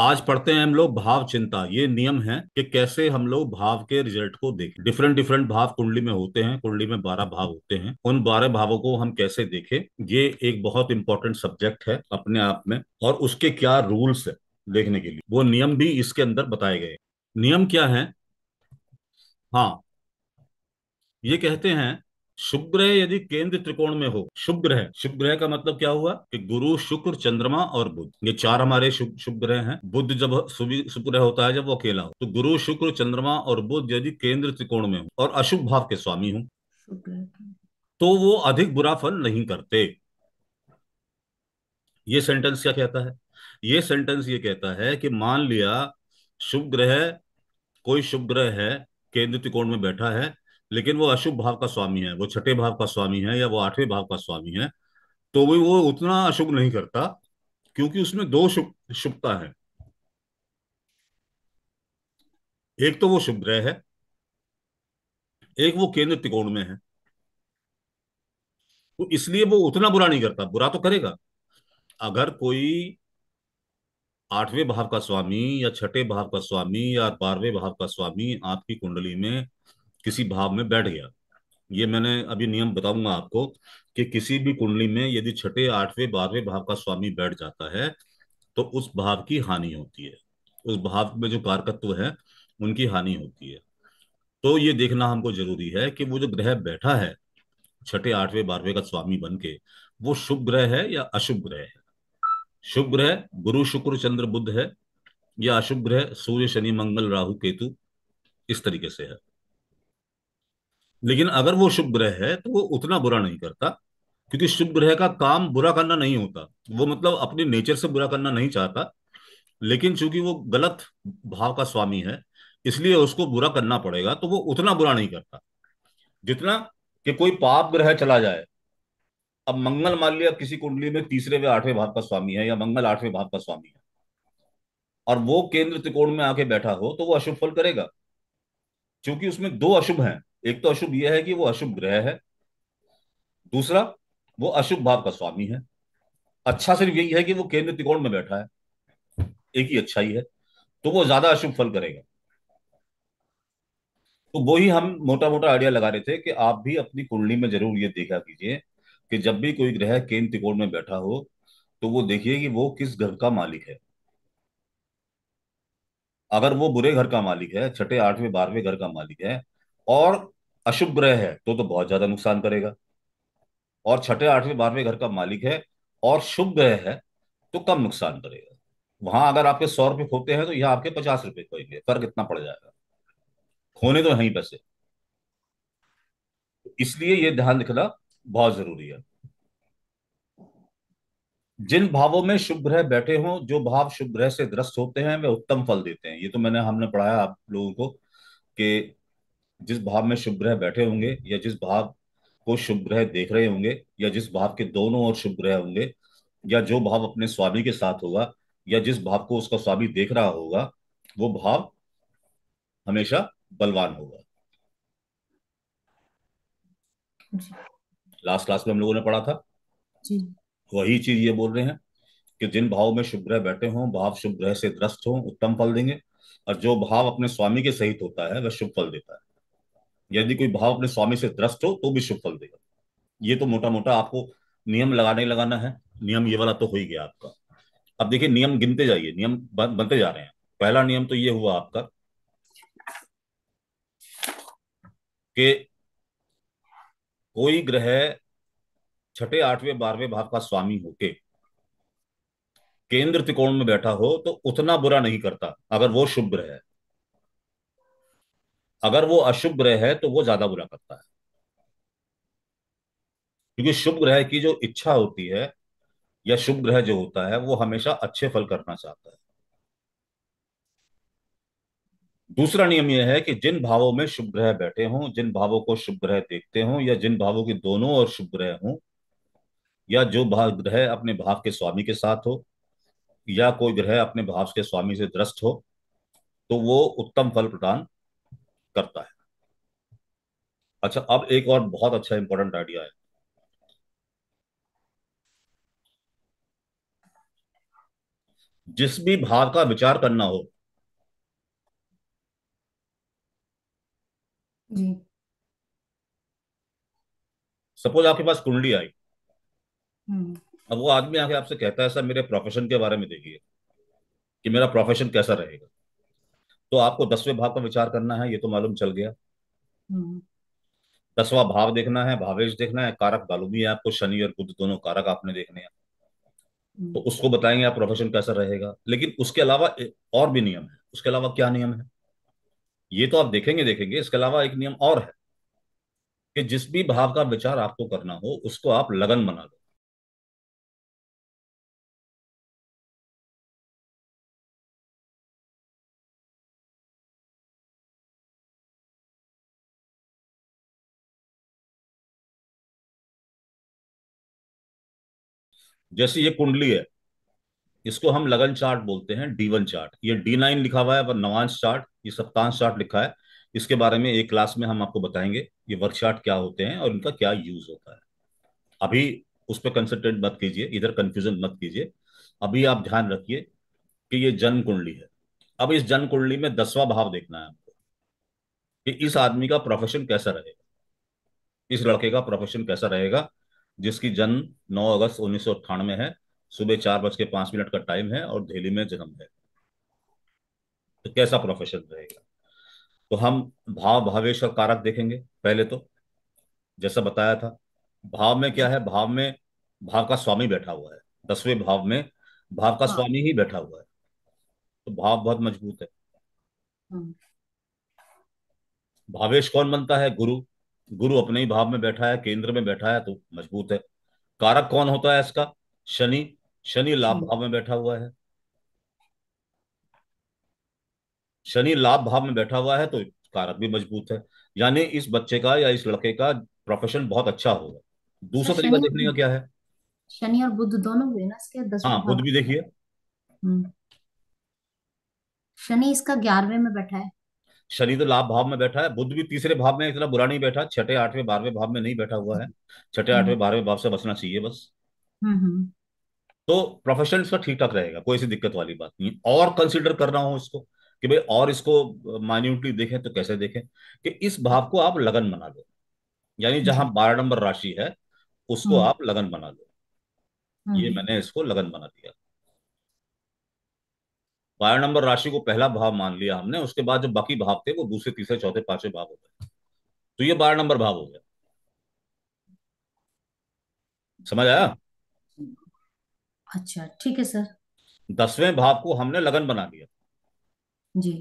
आज पढ़ते हैं हम लोग भाव चिंता ये नियम है कि कैसे हम लोग भाव के रिजल्ट को देखें डिफरेंट डिफरेंट भाव कुंडली में होते हैं कुंडली में बारह भाव होते हैं उन बारह भावों को हम कैसे देखें ये एक बहुत इंपॉर्टेंट सब्जेक्ट है अपने आप में और उसके क्या रूल्स है देखने के लिए वो नियम भी इसके अंदर बताए गए नियम क्या है हाँ ये कहते हैं शुभ ग्रह यदि केंद्र त्रिकोण में हो शुभ ग्रह शुभ ग्रह का मतलब क्या हुआ कि गुरु शुक्र चंद्रमा और बुद्ध ये चार हमारे शुभ शुभ ग्रह हैं बुद्ध जब शुभ ग्रह होता है जब वो अकेला हो तो गुरु शुक्र चंद्रमा और बुद्ध यदि केंद्र त्रिकोण में हो और अशुभ भाव के स्वामी हो तो वो अधिक बुरा फल नहीं करते ये सेंटेंस क्या कहता है ये सेंटेंस ये कहता है कि मान लिया शुभ ग्रह कोई शुभ ग्रह है केंद्र त्रिकोण में बैठा है लेकिन वो अशुभ भाव का स्वामी है वो छठे भाव का स्वामी है या वो आठवें भाव का स्वामी है तो भी वो उतना अशुभ नहीं करता क्योंकि उसमें दो शुभ शुभता है एक तो वो शुभ ग्रह है एक वो केंद्र त्रिकोण में है तो इसलिए वो उतना बुरा नहीं करता बुरा तो करेगा अगर कोई आठवें भाव का स्वामी या छठे भाव का स्वामी या बारहवें भाव का स्वामी आपकी कुंडली में किसी भाव में बैठ गया ये मैंने अभी नियम बताऊंगा आपको कि किसी भी कुंडली में यदि छठे आठवें बारहवें भाव का स्वामी बैठ जाता है तो उस भाव की हानि होती है उस भाव में जो कारकत्व है उनकी हानि होती है तो ये देखना हमको जरूरी है कि वो जो ग्रह बैठा है छठे आठवें बारहवें का स्वामी बन के वो शुभ ग्रह है या अशुभ ग्रह है शुभ ग्रह गुरु शुक्र चंद्र बुद्ध है या अशुभ ग्रह सूर्य शनि मंगल राहु केतु इस तरीके से है लेकिन अगर वो शुभ ग्रह है तो वो उतना बुरा नहीं करता क्योंकि शुभ ग्रह का काम बुरा करना नहीं होता वो मतलब अपने नेचर से बुरा करना नहीं चाहता लेकिन चूंकि वो गलत भाव का स्वामी है इसलिए उसको बुरा करना पड़ेगा तो वो उतना बुरा नहीं करता जितना कि कोई पाप ग्रह चला जाए अब मंगल मान लिया किसी कुंडली में तीसरे व आठवें भाव का स्वामी है या मंगल आठवें भाव का स्वामी है और वो केंद्र त्रिकोण में आके बैठा हो तो वो अशुभ फल करेगा क्योंकि उसमें दो अशुभ हैं एक तो अशुभ यह है कि वो अशुभ ग्रह है दूसरा वो अशुभ भाव का स्वामी है अच्छा सिर्फ यही है कि वो केंद्र त्रिकोण में बैठा है एक ही अच्छा ही है तो वो ज्यादा अशुभ फल करेगा तो वो ही हम मोटा मोटा आइडिया लगा रहे थे कि आप भी अपनी कुंडली में जरूर ये देखा कीजिए कि जब भी कोई ग्रह केंद्र त्रिकोण में बैठा हो तो वो देखिए कि वो किस घर का मालिक है अगर वो बुरे घर का मालिक है छठे आठवें बारहवें घर का मालिक है और अशुभ ग्रह है तो तो बहुत ज्यादा नुकसान करेगा और छठे आठवें बारहवें घर का मालिक है और शुभ ग्रह है तो कम नुकसान करेगा वहां अगर आपके सौ रुपए खोते हैं तो यहाँ आपके पचास रुपए खोएंगे फर्क इतना पड़ जाएगा खोने तो नहीं पैसे इसलिए ये ध्यान रखना बहुत जरूरी है जिन भावों में शुभ ग्रह बैठे हों जो भाव शुभ ग्रह से ग्रस्त होते हैं वे उत्तम फल देते हैं ये तो मैंने हमने पढ़ाया आप लोगों को कि जिस भाव में शुभ ग्रह बैठे होंगे या जिस भाव को शुभ ग्रह देख रहे होंगे या जिस भाव के दोनों और शुभ ग्रह होंगे या जो भाव अपने स्वामी के साथ होगा या जिस भाव को उसका स्वामी देख रहा होगा वो भाव हमेशा बलवान होगा लास्ट क्लास में हम लोगों ने पढ़ा था जी। वही चीज ये बोल रहे हैं कि जिन भाव में शुभ ग्रह बैठे हों भाव शुभ ग्रह से द्रस्त हों उत्तम फल देंगे और जो भाव अपने स्वामी के सहित होता है वह शुभ फल देता है यदि कोई भाव अपने स्वामी से त्रस्त हो तो भी शुभ फल देगा ये तो मोटा मोटा आपको नियम लगाने लगाना है नियम ये वाला तो हो ही गया आपका अब देखिए नियम गिनते जाइए नियम बनते जा रहे हैं पहला नियम तो ये हुआ आपका कि कोई ग्रह छठे आठवें बारहवें भाव का स्वामी होके केंद्र त्रिकोण में बैठा हो तो उतना बुरा नहीं करता अगर वो शुभ ग्रह है अगर वो अशुभ ग्रह है तो वो ज्यादा बुरा करता है क्योंकि शुभ ग्रह की जो इच्छा होती है या शुभ ग्रह जो होता है वो हमेशा अच्छे फल करना चाहता है दूसरा नियम यह है कि जिन भावों में शुभ ग्रह बैठे हों जिन भावों को शुभ ग्रह देखते हों या जिन भावों के दोनों और शुभ ग्रह हों या जो भाव ग्रह अपने भाव के स्वामी के साथ हो या कोई ग्रह अपने भाव के स्वामी से दृष्ट हो तो वो उत्तम फल प्रदान करता है अच्छा अब एक और बहुत अच्छा इंपॉर्टेंट आइडिया है जिस भी भाव का विचार करना हो जी सपोज आपके पास कुंडली आई हम्म। अब वो आदमी आके आपसे कहता है सर मेरे प्रोफेशन के बारे में देखिए कि मेरा प्रोफेशन कैसा रहेगा तो आपको दसवें भाव का विचार करना है ये तो मालूम चल गया हम्म। दसवा भाव देखना है भावेश देखना है कारक मालूम ही है आपको शनि और बुद्ध दोनों कारक आपने देखने हैं हम्म। तो उसको बताएंगे आप प्रोफेशन कैसा रहेगा लेकिन उसके अलावा और भी नियम है उसके अलावा क्या नियम है ये तो आप देखेंगे देखेंगे इसके अलावा एक नियम और है कि जिस भी भाव का विचार आपको करना हो उसको आप लगन बना लो जैसे ये कुंडली है इसको हम लगन चार्ट बोलते हैं डी वन चार्ट ये डी नाइन लिखा हुआ है नवांश चार्ट ये सप्तांश चार्ट लिखा है इसके बारे में एक क्लास में हम आपको बताएंगे ये वर्क चार्ट क्या होते हैं और इनका क्या यूज होता है अभी उस पर कंसल्टेंट मत कीजिए इधर कंफ्यूजन मत कीजिए अभी आप ध्यान रखिए कि ये जन्म कुंडली है अब इस जन्म कुंडली में दसवा भाव देखना है आपको कि इस आदमी का प्रोफेशन कैसा रहेगा इस लड़के का प्रोफेशन कैसा रहेगा जिसकी जन्म 9 अगस्त उन्नीस में है सुबह चार बज के पांच मिनट का टाइम है और दिल्ली में जन्म है तो कैसा प्रोफेशन रहेगा तो हम भाव भावेश का कारक देखेंगे पहले तो जैसा बताया था भाव में क्या है भाव में भाव का स्वामी बैठा हुआ है दसवें भाव में भाव का हाँ। स्वामी ही बैठा हुआ है तो भाव बहुत मजबूत है हाँ। भावेश कौन बनता है गुरु गुरु अपने ही भाव में बैठा है केंद्र में बैठा है तो मजबूत है कारक कौन होता है इसका शनि शनि लाभ हम्म। भाव में बैठा हुआ है शनि लाभ भाव में बैठा हुआ है तो कारक भी मजबूत है यानी इस बच्चे का या इस लड़के का प्रोफेशन बहुत अच्छा होगा दूसरा तो तरीका देखने का क्या है शनि और बुद्ध दोनों हुए ना इसके हाँ बुद्ध भी देखिए हम्म। शनि इसका ग्यारहवे में बैठा है शनि तो लाभ भाव में बैठा है बुद्ध भी तीसरे भाव में इतना बुरा नहीं बैठा छठे आठवें बारहवें भाव में नहीं बैठा हुआ है छठे हम्म। आठवें बारहवें भाव से बचना चाहिए बस हम्म, हम्म। तो प्रोफेशन इसका ठीक ठाक रहेगा कोई ऐसी दिक्कत वाली बात नहीं और कंसिडर करना हो इसको कि भाई और इसको माइन्यूटली देखें तो कैसे देखें कि इस भाव को आप लगन बना लो यानी जहां बारह नंबर राशि है उसको आप लगन बना लो ये मैंने इसको लगन बना दिया बारह नंबर राशि को पहला भाव मान लिया हमने उसके बाद जो बाकी भाव थे वो दूसरे तीसरे चौथे पांचवे भाव हो गए तो ये बारह नंबर भाव हो गया समझ आया अच्छा ठीक है सर दसवें भाव को हमने लगन बना लिया जी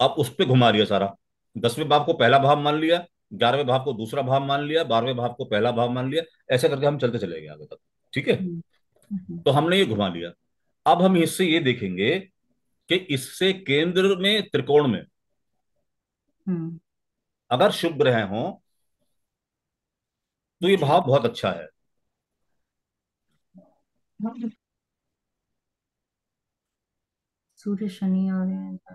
अब उस पर घुमा लिया सारा दसवें भाव को पहला भाव मान लिया ग्यारहवें भाव को दूसरा भाव मान लिया बारहवें भाव को पहला भाव मान लिया ऐसे करके हम चलते चले गए आगे तक ठीक है हम्म, हम्म। तो हमने ये घुमा लिया अब हम इससे ये देखेंगे कि इससे केंद्र में त्रिकोण में हम्म। अगर शुभ ग्रह हो तो ये भाव बहुत अच्छा है सूर्य शनि और तो।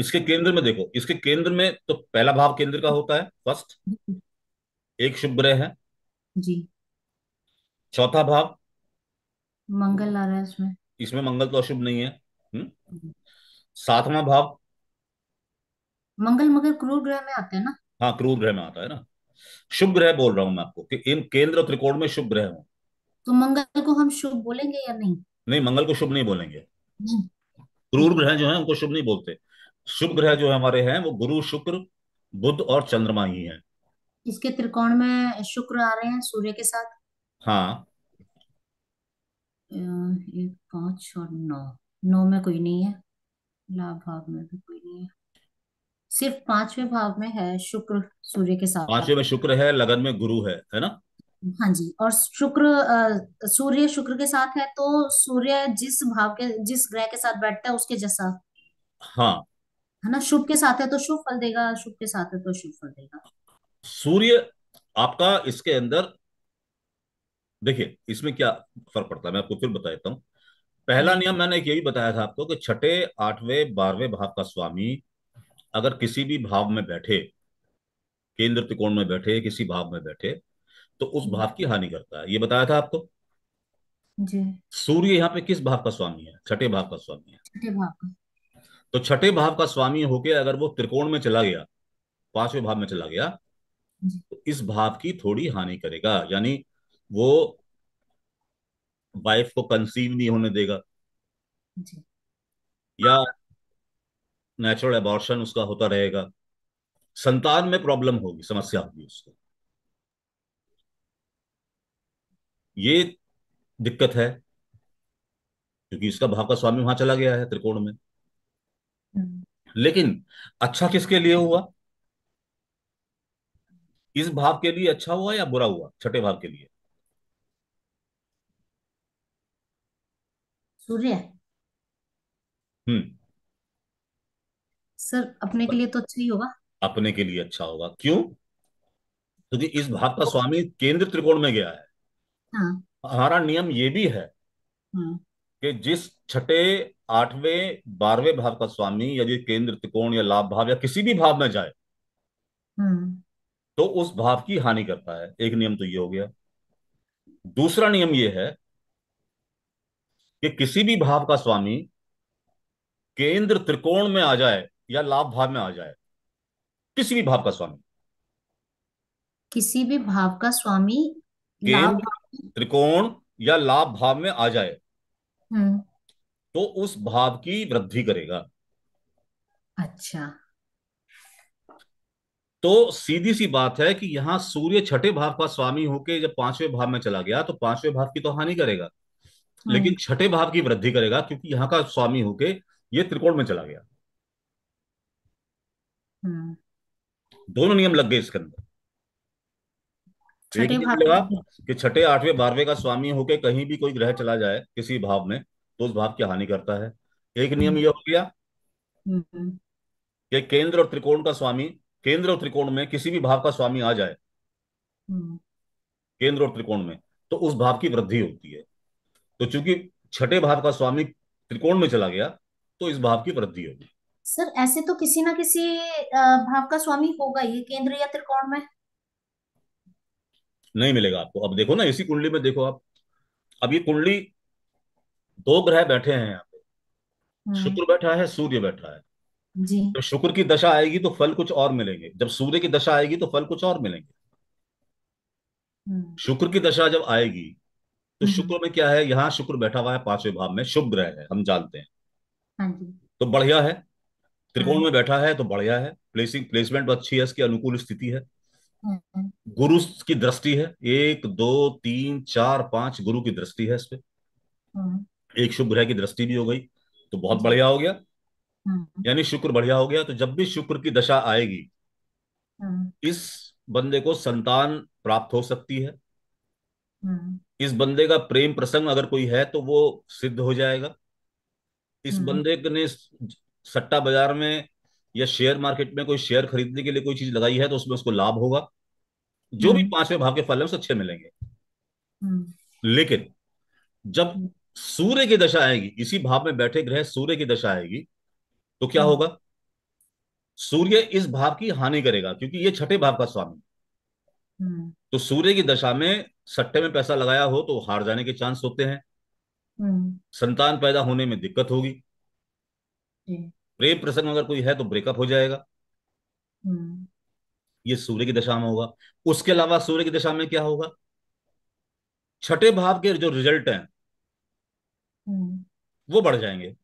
इसके केंद्र में देखो इसके केंद्र में तो पहला भाव केंद्र का होता है फर्स्ट एक शुभ ग्रह है जी चौथा भाव मंगल आ रहा है इसमें इसमें मंगल तो अशुभ नहीं है सातवां भाव मंगल मगर क्रूर ग्रह में आते हैं ना हाँ क्रूर ग्रह में आता है ना शुभ ग्रह बोल रहा हूँ मैं आपको कि इन केंद्र त्रिकोण में शुभ ग्रह हूँ तो मंगल को हम शुभ बोलेंगे या नहीं नहीं मंगल को शुभ नहीं बोलेंगे क्रूर ग्रह जो है उनको शुभ नहीं बोलते शुभ ग्रह जो हमारे हैं वो गुरु शुक्र बुद्ध और चंद्रमा ही हैं इसके त्रिकोण में शुक्र आ रहे हैं सूर्य के साथ हाँ एक पांच और नौ नौ में कोई नहीं है लाभ भाव में भी कोई नहीं है सिर्फ पांचवे भाव में है शुक्र सूर्य के साथ पांचवे में शुक्र है लगन में गुरु है है ना हाँ जी और शुक्र सूर्य शुक्र के साथ है तो सूर्य जिस भाव के जिस ग्रह के साथ बैठता है उसके जैसा हाँ है ना शुभ के साथ है तो शुभ फल देगा शुभ के साथ है तो शुभ फल देगा सूर्य आपका इसके अंदर देखिए इसमें क्या फर्क पड़ता है मैं आपको फिर बता देता हूँ पहला नियम मैंने एक यही बताया था आपको कि छठे आठवें बारहवें भाव का स्वामी अगर किसी भी भाव में बैठे केंद्र त्रिकोण में बैठे किसी भाव में बैठे तो उस भाव की हानि करता है ये बताया था आपको जी सूर्य यहाँ पे किस भाव का स्वामी है छठे भाव का स्वामी है छठे भाव का तो छठे भाव का स्वामी होके अगर वो त्रिकोण में चला गया पांचवें भाव में चला गया तो इस भाव की थोड़ी हानि करेगा यानी वो वाइफ को कंसीव नहीं होने देगा या नेचुरल एबॉर्शन उसका होता रहेगा संतान में प्रॉब्लम होगी समस्या होगी उसको ये दिक्कत है क्योंकि इसका भाव का स्वामी वहां चला गया है त्रिकोण में हम्म। लेकिन अच्छा किसके लिए हुआ इस भाव के लिए अच्छा हुआ या बुरा हुआ छठे भाव के लिए सूर्य हम्म सर अपने के लिए तो अच्छा ही होगा अपने के लिए अच्छा होगा क्यों क्योंकि तो इस भाग का स्वामी केंद्र त्रिकोण में गया है हाँ हमारा नियम ये भी है हाँ। कि जिस छठे आठवें बारहवें भाव का स्वामी यदि केंद्र त्रिकोण या लाभ भाव या किसी भी भाव में जाए हाँ। तो उस भाव की हानि करता है एक नियम तो ये हो गया दूसरा नियम ये है कि किसी भी भाव का स्वामी केंद्र त्रिकोण में आ जाए या लाभ भाव में आ जाए किसी भी भाव का स्वामी किसी भी भाव का स्वामी केंद्र त्रिकोण या लाभ भाव में आ जाए हम्म। तो उस भाव की वृद्धि करेगा अच्छा तो सीधी सी बात है कि यहाँ सूर्य छठे भाव का स्वामी होके जब पांचवें भाव में चला गया तो पांचवें भाव की तो हानि करेगा हाँ। लेकिन छठे भाव की वृद्धि करेगा क्योंकि यहाँ का स्वामी होके ये त्रिकोण में चला गया हम्म। दोनों नियम लग गए इसके अंदर तो कि छठे आठवें बारहवें का स्वामी होके कहीं भी कोई ग्रह चला जाए किसी भाव में तो उस भाव की हानि करता है एक नियम हम्म। यह हो गया हम्म। कि केंद्र और त्रिकोण का स्वामी केंद्र और त्रिकोण में किसी भी भाव का स्वामी आ जाए केंद्र और त्रिकोण में तो उस भाव की वृद्धि होती है तो चूंकि छठे भाव का स्वामी त्रिकोण में चला गया तो इस भाव की वृद्धि होगी सर ऐसे तो किसी ना किसी भाव का स्वामी होगा ये केंद्र या त्रिकोण में नहीं मिलेगा आपको अब देखो ना इसी कुंडली में देखो आप अब ये कुंडली दो ग्रह बैठे हैं यहाँ पे हम्म। शुक्र बैठा है सूर्य बैठा है जी जब शुक्र की दशा आएगी तो फल कुछ और मिलेंगे जब सूर्य की दशा आएगी तो फल कुछ और मिलेंगे हम्म। शुक्र की दशा जब आएगी तो हम्म। शुक्र में क्या है यहाँ शुक्र बैठा हुआ है पांचवें भाव में शुभ ग्रह है हम जानते हैं हाँ तो बढ़िया है त्रिकोण हाँ। में बैठा है तो बढ़िया है प्लेसिंग प्लेसमेंट तो अच्छी है इसकी अनुकूल स्थिति है हाँ, गुरु की दृष्टि है एक दो तीन चार पांच गुरु की दृष्टि है इस पे एक शुभ ग्रह की दृष्टि भी हो गई तो बहुत बढ़िया हो गया यानी शुक्र बढ़िया हो गया तो जब भी शुक्र की दशा आएगी इस बंदे को संतान प्राप्त हो सकती है इस बंदे का प्रेम प्रसंग अगर कोई है तो वो सिद्ध हो जाएगा इस हम्म। बंदे ने सट्टा बाजार में या शेयर मार्केट में कोई शेयर खरीदने के लिए कोई चीज लगाई है तो उसमें उसको लाभ होगा जो भी हम्म। पांचवें भाव के फल है उसे अच्छे मिलेंगे हम्म। लेकिन जब सूर्य की दशा आएगी इसी भाव में बैठे ग्रह सूर्य की दशा आएगी तो क्या होगा सूर्य इस भाव की हानि करेगा क्योंकि ये छठे भाव का स्वामी तो सूर्य की दशा में सट्टे में पैसा लगाया हो तो हार जाने के चांस होते हैं हम्म। संतान पैदा होने में दिक्कत होगी प्रेम प्रसंग अगर कोई है तो ब्रेकअप हो जाएगा हम्म। ये सूर्य की दशा में होगा उसके अलावा सूर्य की दशा में क्या होगा छठे भाव के जो रिजल्ट हैं हम्म। वो बढ़ जाएंगे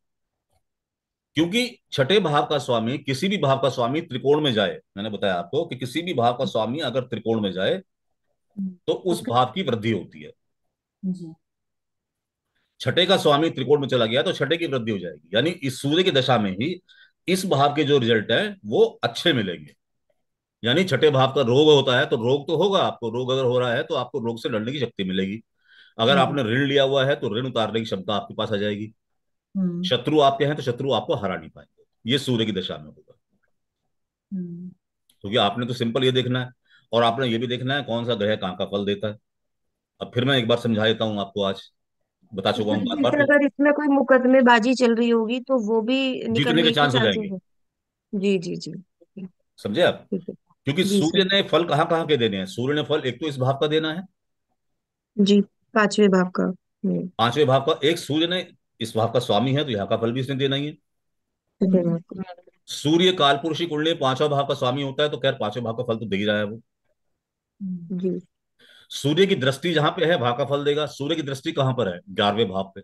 क्योंकि छठे भाव का स्वामी किसी भी भाव का स्वामी त्रिकोण में जाए मैंने बताया आपको कि किसी भी भाव का स्वामी अगर त्रिकोण में जाए तो उस भाव की वृद्धि होती है छठे का स्वामी त्रिकोण में चला गया तो छठे की वृद्धि हो जाएगी यानी इस सूर्य की दशा में ही इस भाव के जो रिजल्ट है वो अच्छे मिलेंगे यानी छठे भाव का रोग होता है तो रोग तो होगा आपको रोग अगर हो रहा है तो आपको रोग से लड़ने की शक्ति मिलेगी अगर हम्म। आपने ऋण लिया हुआ है तो ऋण उतारने की क्षमता आपके पास आ जाएगी हम्म। शत्रु आपके हैं तो शत्रु आपको हरा नहीं पाएंगे ये सूर्य की दशा में होगा हम्म। क्योंकि तो आपने तो सिंपल ये देखना है और आपने ये भी देखना है कौन सा ग्रह कहाँ का फल देता है अब फिर मैं एक बार समझा देता हूँ आपको आज बता चुका हूँ बार बार अगर इसमें कोई मुकदमेबाजी चल रही होगी तो वो भी जीतने के चांस हो जाएंगे जी जी जी समझे आप क्योंकि सूर्य ने फल कहाँ कहाँ के देने हैं सूर्य ने फल एक तो इस भाव का देना है जी पांचवे भाव का हम्म। पांचवे भाव का एक सूर्य ने इस भाव का स्वामी है तो यहाँ का फल भी इसने देना ही है सूर्य कालपुरुषी कुंडली पांचवा भाव का स्वामी होता है तो खैर पांचवे भाव का फल तो दे ही रहा है वो हम्म। जी सूर्य की दृष्टि जहां पे है भाव का फल देगा सूर्य की दृष्टि कहां पर है ग्यारहवें भाव पे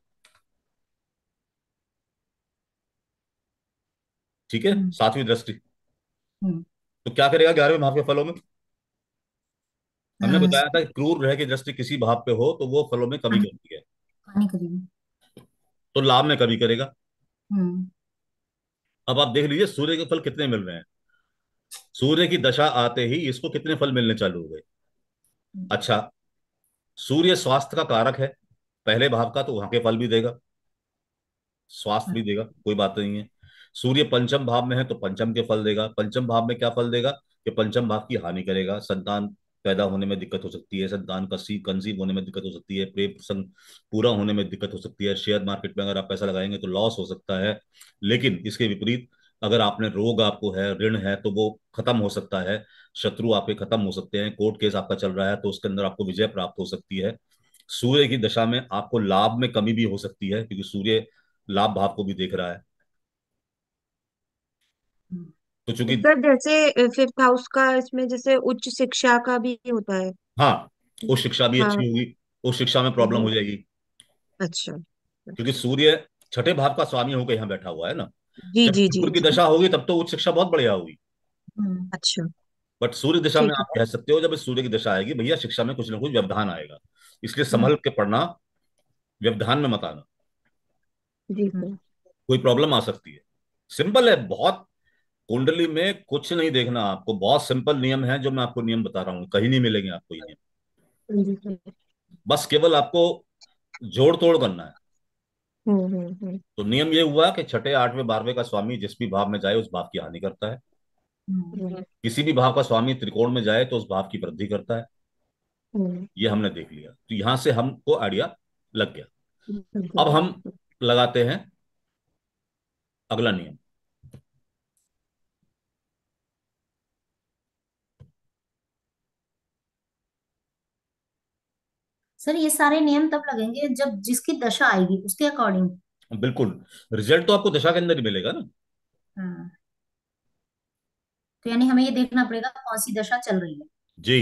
ठीक है हम्म। सातवीं दृष्टि हम्म। तो क्या करेगा ग्यारहवें भाव के फलों में हमने बताया था क्रूर ग्रह की दृष्टि किसी भाव पे हो तो वो फलों में कमी करती है तो लाभ में कमी करेगा अब आप देख लीजिए सूर्य के फल कितने मिल रहे हैं सूर्य की दशा आते ही इसको कितने फल मिलने चालू हो गए अच्छा सूर्य स्वास्थ्य का कारक है पहले भाव का तो वहां के फल भी देगा स्वास्थ्य भी देगा कोई बात नहीं है सूर्य पंचम भाव में है तो पंचम के फल देगा पंचम भाव में क्या फल देगा कि पंचम भाव की हानि करेगा संतान पैदा होने में दिक्कत हो सकती है संतान का सी कंजीव होने में दिक्कत हो सकती है प्रेम प्रसंग पूरा होने में दिक्कत हो सकती है शेयर मार्केट में अगर आप पैसा लगाएंगे तो लॉस हो सकता है लेकिन इसके विपरीत अगर आपने रोग आपको है ऋण है तो वो खत्म हो सकता है शत्रु आपके खत्म हो सकते हैं कोर्ट केस आपका चल रहा है तो उसके अंदर आपको विजय प्राप्त हो सकती है सूर्य की दशा में आपको लाभ में कमी भी हो सकती है क्योंकि सूर्य लाभ भाव को भी देख रहा है तो चूंकि सर जैसे फिफ्थ हाउस का इसमें जैसे उच्च शिक्षा का भी होता है हाँ वो शिक्षा भी हाँ। अच्छी होगी उस शिक्षा में प्रॉब्लम हो जाएगी अच्छा क्योंकि सूर्य छठे भाव का स्वामी होकर यहाँ बैठा हुआ है ना जी जी जी की दशा होगी तब तो उच्च शिक्षा बहुत बढ़िया होगी हम्म, अच्छा बट सूर्य दिशा में आप कह सकते हो जब इस सूर्य की दशा आएगी भैया शिक्षा में कुछ ना कुछ व्यवधान आएगा इसलिए हम्म। संभल के पढ़ना व्यवधान में मत आना जी हम्म। कोई प्रॉब्लम आ सकती है सिंपल है बहुत कुंडली में कुछ नहीं देखना आपको बहुत सिंपल नियम है जो मैं आपको नियम बता रहा हूँ कहीं नहीं मिलेंगे आपको ये नियम बस केवल आपको जोड़ तोड़ करना है हम्म, हम्म, हम्म तो नियम ये हुआ कि छठे आठवें बारहवें का स्वामी जिस भी भाव में जाए उस भाव की हानि करता है हम्म। किसी भी भाव का स्वामी त्रिकोण में जाए तो उस भाव की वृद्धि करता है ये हमने देख लिया तो यहां से हमको आइडिया लग गया अब हम लगाते हैं अगला नियम सर ये सारे नियम तब लगेंगे जब जिसकी दशा आएगी उसके अकॉर्डिंग बिल्कुल रिजल्ट तो आपको दशा के अंदर ही मिलेगा ना हाँ। तो यानी हमें ये देखना पड़ेगा कौन सी दशा चल रही है जी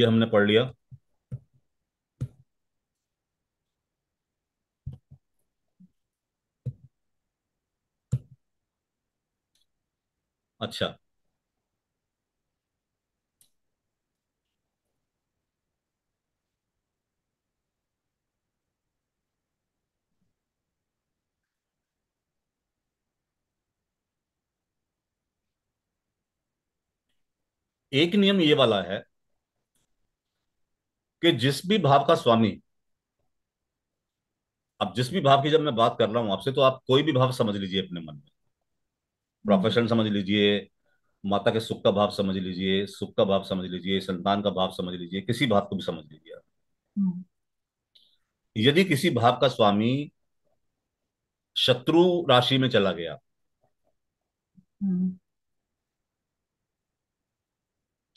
ये हमने पढ़ लिया अच्छा एक नियम ये वाला है कि जिस भी भाव का स्वामी अब जिस भी भाव की जब मैं बात कर रहा हूं आपसे तो आप कोई भी भाव समझ लीजिए अपने मन में प्रोफेशन समझ लीजिए माता के सुख का भाव समझ लीजिए सुख का भाव समझ लीजिए संतान का भाव समझ लीजिए किसी भाव को भी समझ लीजिए आप हम्म। यदि किसी भाव का स्वामी शत्रु राशि में चला गया हम्म।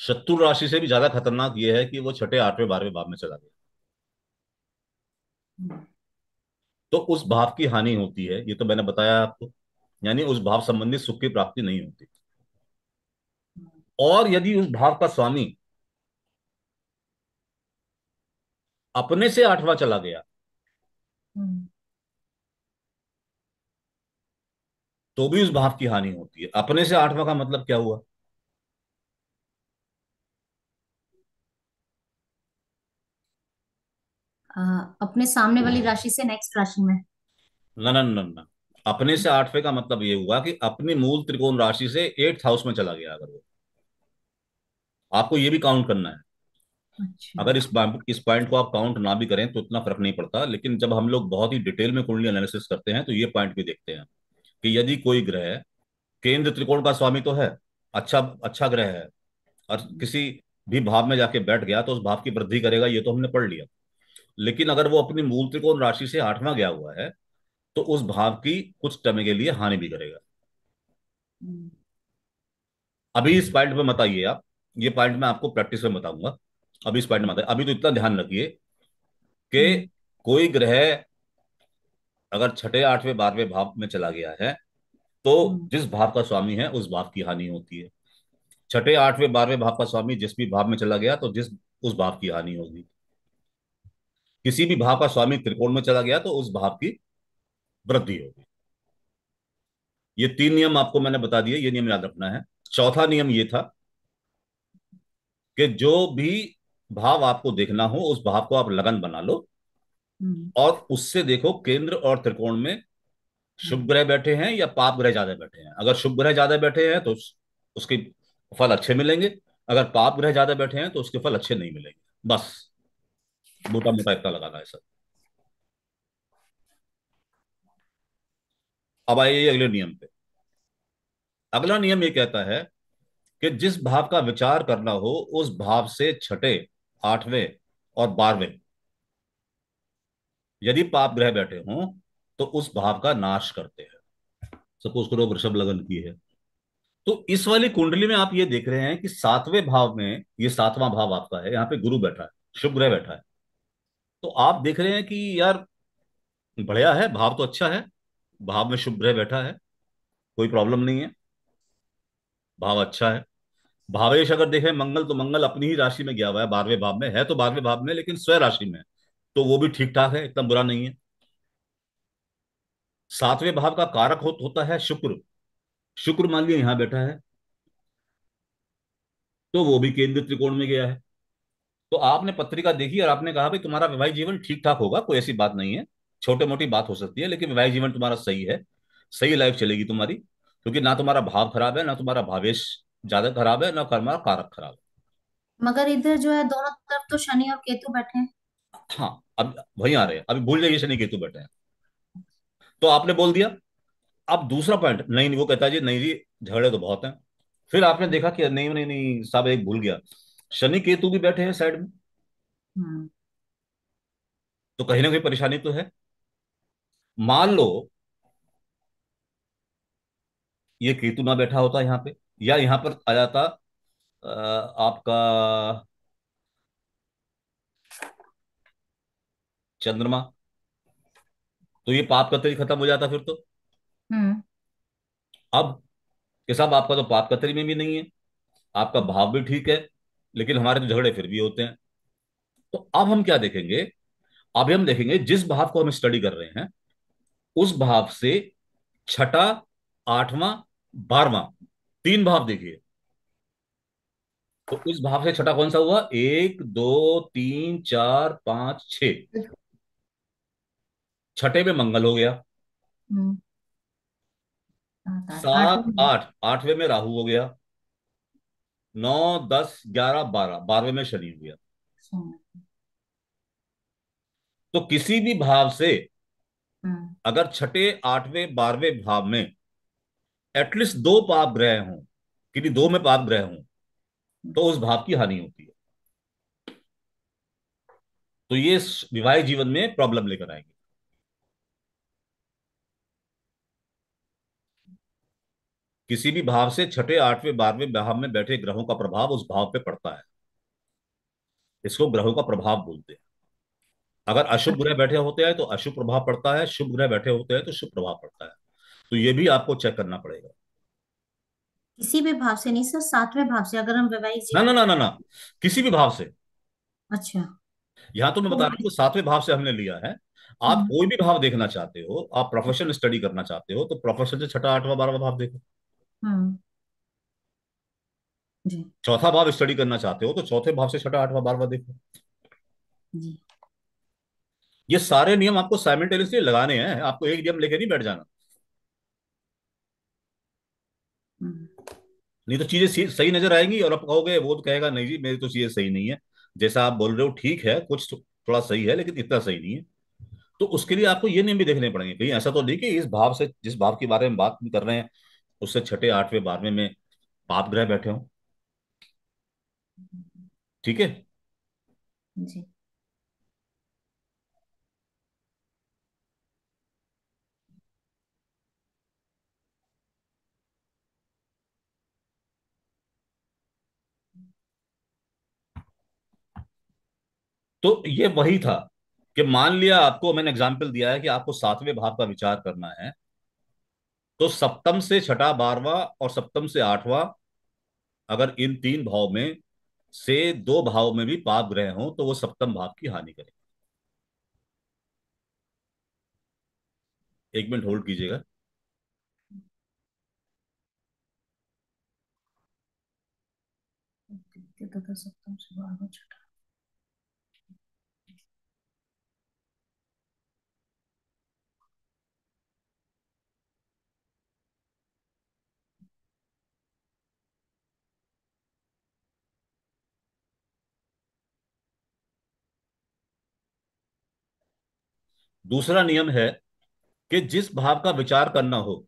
शत्रु राशि से भी ज्यादा खतरनाक ये है कि वो छठे आठवें बारहवें भाव में चला गया तो उस भाव की हानि होती है ये तो मैंने बताया आपको यानी उस भाव संबंधी सुख की प्राप्ति नहीं होती और यदि उस भाव का स्वामी अपने से आठवां चला गया तो भी उस भाव की हानि होती है अपने से आठवां का मतलब क्या हुआ अपने सामने वाली हम्म। राशि से नेक्स्ट राशि में ना ना ना ना अपने से आठवें का मतलब ये हुआ कि अपनी मूल त्रिकोण राशि से एट्थ हाउस में चला गया अगर वो आपको ये भी काउंट करना है अच्छा। अगर इस इस पॉइंट को आप काउंट ना भी करें तो इतना फर्क नहीं पड़ता लेकिन जब हम लोग बहुत ही डिटेल में कुंडली एनालिसिस करते हैं तो ये पॉइंट भी देखते हैं कि यदि कोई ग्रह केंद्र त्रिकोण का स्वामी तो है अच्छा अच्छा ग्रह है और किसी भी भाव में जाके बैठ गया तो उस भाव की वृद्धि करेगा ये तो हमने पढ़ लिया लेकिन अगर वो अपनी मूल त्रिकोण राशि से आठवां गया हुआ है तो उस भाव की कुछ टमे के लिए हानि भी करेगा हम्म। अभी इस पॉइंट में बताइए आप ये पॉइंट मैं आपको प्रैक्टिस में बताऊंगा अभी इस पॉइंट में बताइए अभी तो इतना ध्यान रखिए कि हम्म। कोई ग्रह अगर छठे आठवें बारहवें भाव में चला गया है तो हम्म। जिस भाव का स्वामी है उस भाव की हानि होती है छठे आठवें बारहवें भाव का स्वामी जिस भी भाव में चला गया तो जिस उस भाव की हानि होगी किसी भी भाव का स्वामी त्रिकोण में चला गया तो उस भाव की वृद्धि होगी ये तीन नियम आपको मैंने बता दिए ये नियम याद रखना है चौथा नियम ये था कि जो भी भाव आपको देखना हो उस भाव को आप लगन बना लो हम्म। और उससे देखो केंद्र और त्रिकोण में शुभ ग्रह बैठे हैं या पाप ग्रह ज्यादा बैठे हैं अगर शुभ ग्रह ज्यादा बैठे हैं तो उसके फल अच्छे मिलेंगे अगर पाप ग्रह ज्यादा बैठे हैं तो उसके फल अच्छे नहीं मिलेंगे बस मोटा मोटा इतना लगाना है सर अब आइए अगले नियम पे अगला नियम ये कहता है कि जिस भाव का विचार करना हो उस भाव से छठे आठवें और बारहवें यदि पाप ग्रह बैठे हों तो उस भाव का नाश करते हैं सपोज करो वृषभ लगन की है तो इस वाली कुंडली में आप ये देख रहे हैं कि सातवें भाव में ये सातवां भाव आपका है यहां पे गुरु बैठा है शुभ ग्रह बैठा है तो आप देख रहे हैं कि यार बढ़िया है भाव तो अच्छा है भाव में शुभ्र बैठा है कोई प्रॉब्लम नहीं है भाव अच्छा है भावेश अगर देखें मंगल तो मंगल अपनी ही राशि में गया हुआ है बारहवें भाव में है तो बारहवें भाव में लेकिन स्वयं राशि में तो वो भी ठीक ठाक है इतना बुरा नहीं है सातवें भाव का कारक हो, होता है शुक्र शुक्र मान लिया यहां बैठा है तो वो भी केंद्र त्रिकोण में गया है तो आपने पत्रिका देखी और आपने कहा भाई तुम्हारा वैवाहिक जीवन ठीक ठाक होगा कोई ऐसी बात नहीं है छोटे मोटी बात हो सकती है लेकिन वैवाहिक जीवन तुम्हारा सही है सही लाइफ चलेगी तुम्हारी क्योंकि ना तुम्हारा भाव खराब है ना तुम्हारा भावेश ज्यादा खराब है ना तुम्हारा कारक खराब है मगर इधर जो है दोनों तरफ तो शनि और केतु बैठे हैं हाँ अब वही आ रहे हैं अभी भूल जाइए शनि केतु बैठे हैं तो आपने बोल दिया अब दूसरा पॉइंट नहीं वो कहता जी नहीं जी झगड़े तो बहुत हैं फिर आपने देखा कि नहीं नहीं नहीं साहब एक भूल गया शनि केतु भी बैठे हैं साइड में हम्म। तो कहीं ना कहीं परेशानी तो है मान लो ये केतु ना बैठा होता यहां पे या यहां पर आ जाता आपका चंद्रमा तो ये पाप का तरी खत्म हो जाता फिर तो हम्म। अब ये साहब आपका तो पाप कतरी में भी नहीं है आपका भाव भी ठीक है लेकिन हमारे तो झगड़े फिर भी होते हैं तो अब हम क्या देखेंगे अब हम देखेंगे जिस भाव को हम स्टडी कर रहे हैं उस भाव से छठा आठवां बारवा तीन भाव देखिए तो इस भाव से छठा कौन सा हुआ एक दो तीन चार पांच छ छठे में मंगल हो गया हम्म। सात आठ आठवें में राहु हो गया नौ दस ग्यारह बारह बारहवें में शरीर हुआ तो किसी भी भाव से हम्म। अगर छठे आठवें बारहवें भाव में एटलीस्ट दो पाप ग्रह हों कि दो में पाप ग्रह हों तो उस भाव की हानि होती है तो ये विवाहित जीवन में प्रॉब्लम लेकर आएंगे किसी भी भाव से छठे आठवें बारहवें भाव में बैठे ग्रहों का प्रभाव उस भाव पे पड़ता है इसको ग्रहों का प्रभाव बोलते हैं अगर अशुभ ग्रह बैठे होते हैं तो अशुभ प्रभाव पड़ता है शुभ ग्रह बैठे होते हैं तो शुभ प्रभाव पड़ता है तो ये भी आपको चेक करना पड़ेगा किसी भी भाव से नहीं सर सातवें भाव से अगर हम वैवाहिक ना ना ना ना ना किसी भी भाव से अच्छा यहाँ तो मैं बता रहा हूँ सातवें भाव से हमने लिया है आप हम्म। कोई भी भाव देखना चाहते हो आप प्रोफेशनल स्टडी करना चाहते हो तो प्रोफेशन से छठा आठवां बारहवा भाव देखो हाँ। जी चौथा भाव स्टडी करना चाहते हो तो चौथे भाव से छठा आठवां बार देखो जी ये सारे नियम आपको साइमल्टेनियसली लगाने हैं आपको एक नियम लेके नहीं बैठ जाना हम्म। नहीं तो चीजें सही नजर आएंगी और आप कहोगे वो तो कहेगा नहीं जी मेरी तो चीजें सही नहीं है जैसा आप बोल रहे हो ठीक है कुछ तो थोड़ा सही है लेकिन इतना सही नहीं है तो उसके लिए आपको ये नियम भी देखने पड़ेंगे कहीं ऐसा तो नहीं कि इस भाव से जिस भाव के बारे में बात कर रहे हैं उससे छठे आठवें बारहवें में पाप ग्रह बैठे हों ठीक है तो ये वही था कि मान लिया आपको मैंने एग्जाम्पल दिया है कि आपको सातवें भाव का विचार करना है तो सप्तम से छठा बारवा और सप्तम से आठवां अगर इन तीन भाव में से दो भाव में भी पाप ग्रह हो तो वो सप्तम भाव की हानि करेंगे एक मिनट होल्ड कीजिएगा सप्तम से बारवा छठा दूसरा नियम है कि जिस भाव का विचार करना हो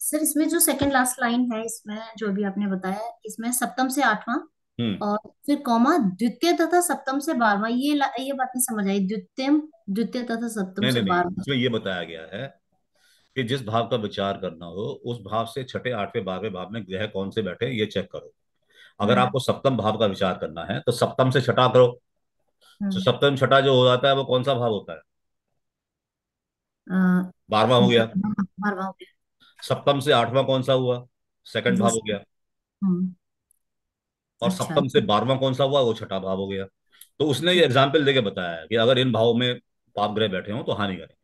सर इसमें जो सेकंड लास्ट लाइन है इसमें जो भी आपने बताया इसमें सप्तम से आठवां हम्म। और फिर कौमा द्वितीय तथा सप्तम से बारवा ये ये बात नहीं समझ आई द्वितीय द्वितीय तथा सप्तम से बारवा इसमें ये बताया गया है कि जिस भाव का विचार करना हो उस भाव से छठे आठवें बारहवें भाव में ग्रह कौन से बैठे ये चेक करो अगर हम्म। आपको सप्तम भाव का विचार करना है तो सप्तम से छठा करो हम्म। तो सप्तम छठा जो हो जाता है वो कौन सा भाव होता है बारवा हो गया बारवा हो गया सप्तम से आठवां कौन सा हुआ सेकंड भाव हो गया हम्म। और अच्छा सप्तम से बारवा कौन सा हुआ वो छठा भाव हो गया तो उसने ये एग्जाम्पल देके बताया है कि अगर इन भावों में पाप ग्रह बैठे हो तो हानि करेंगे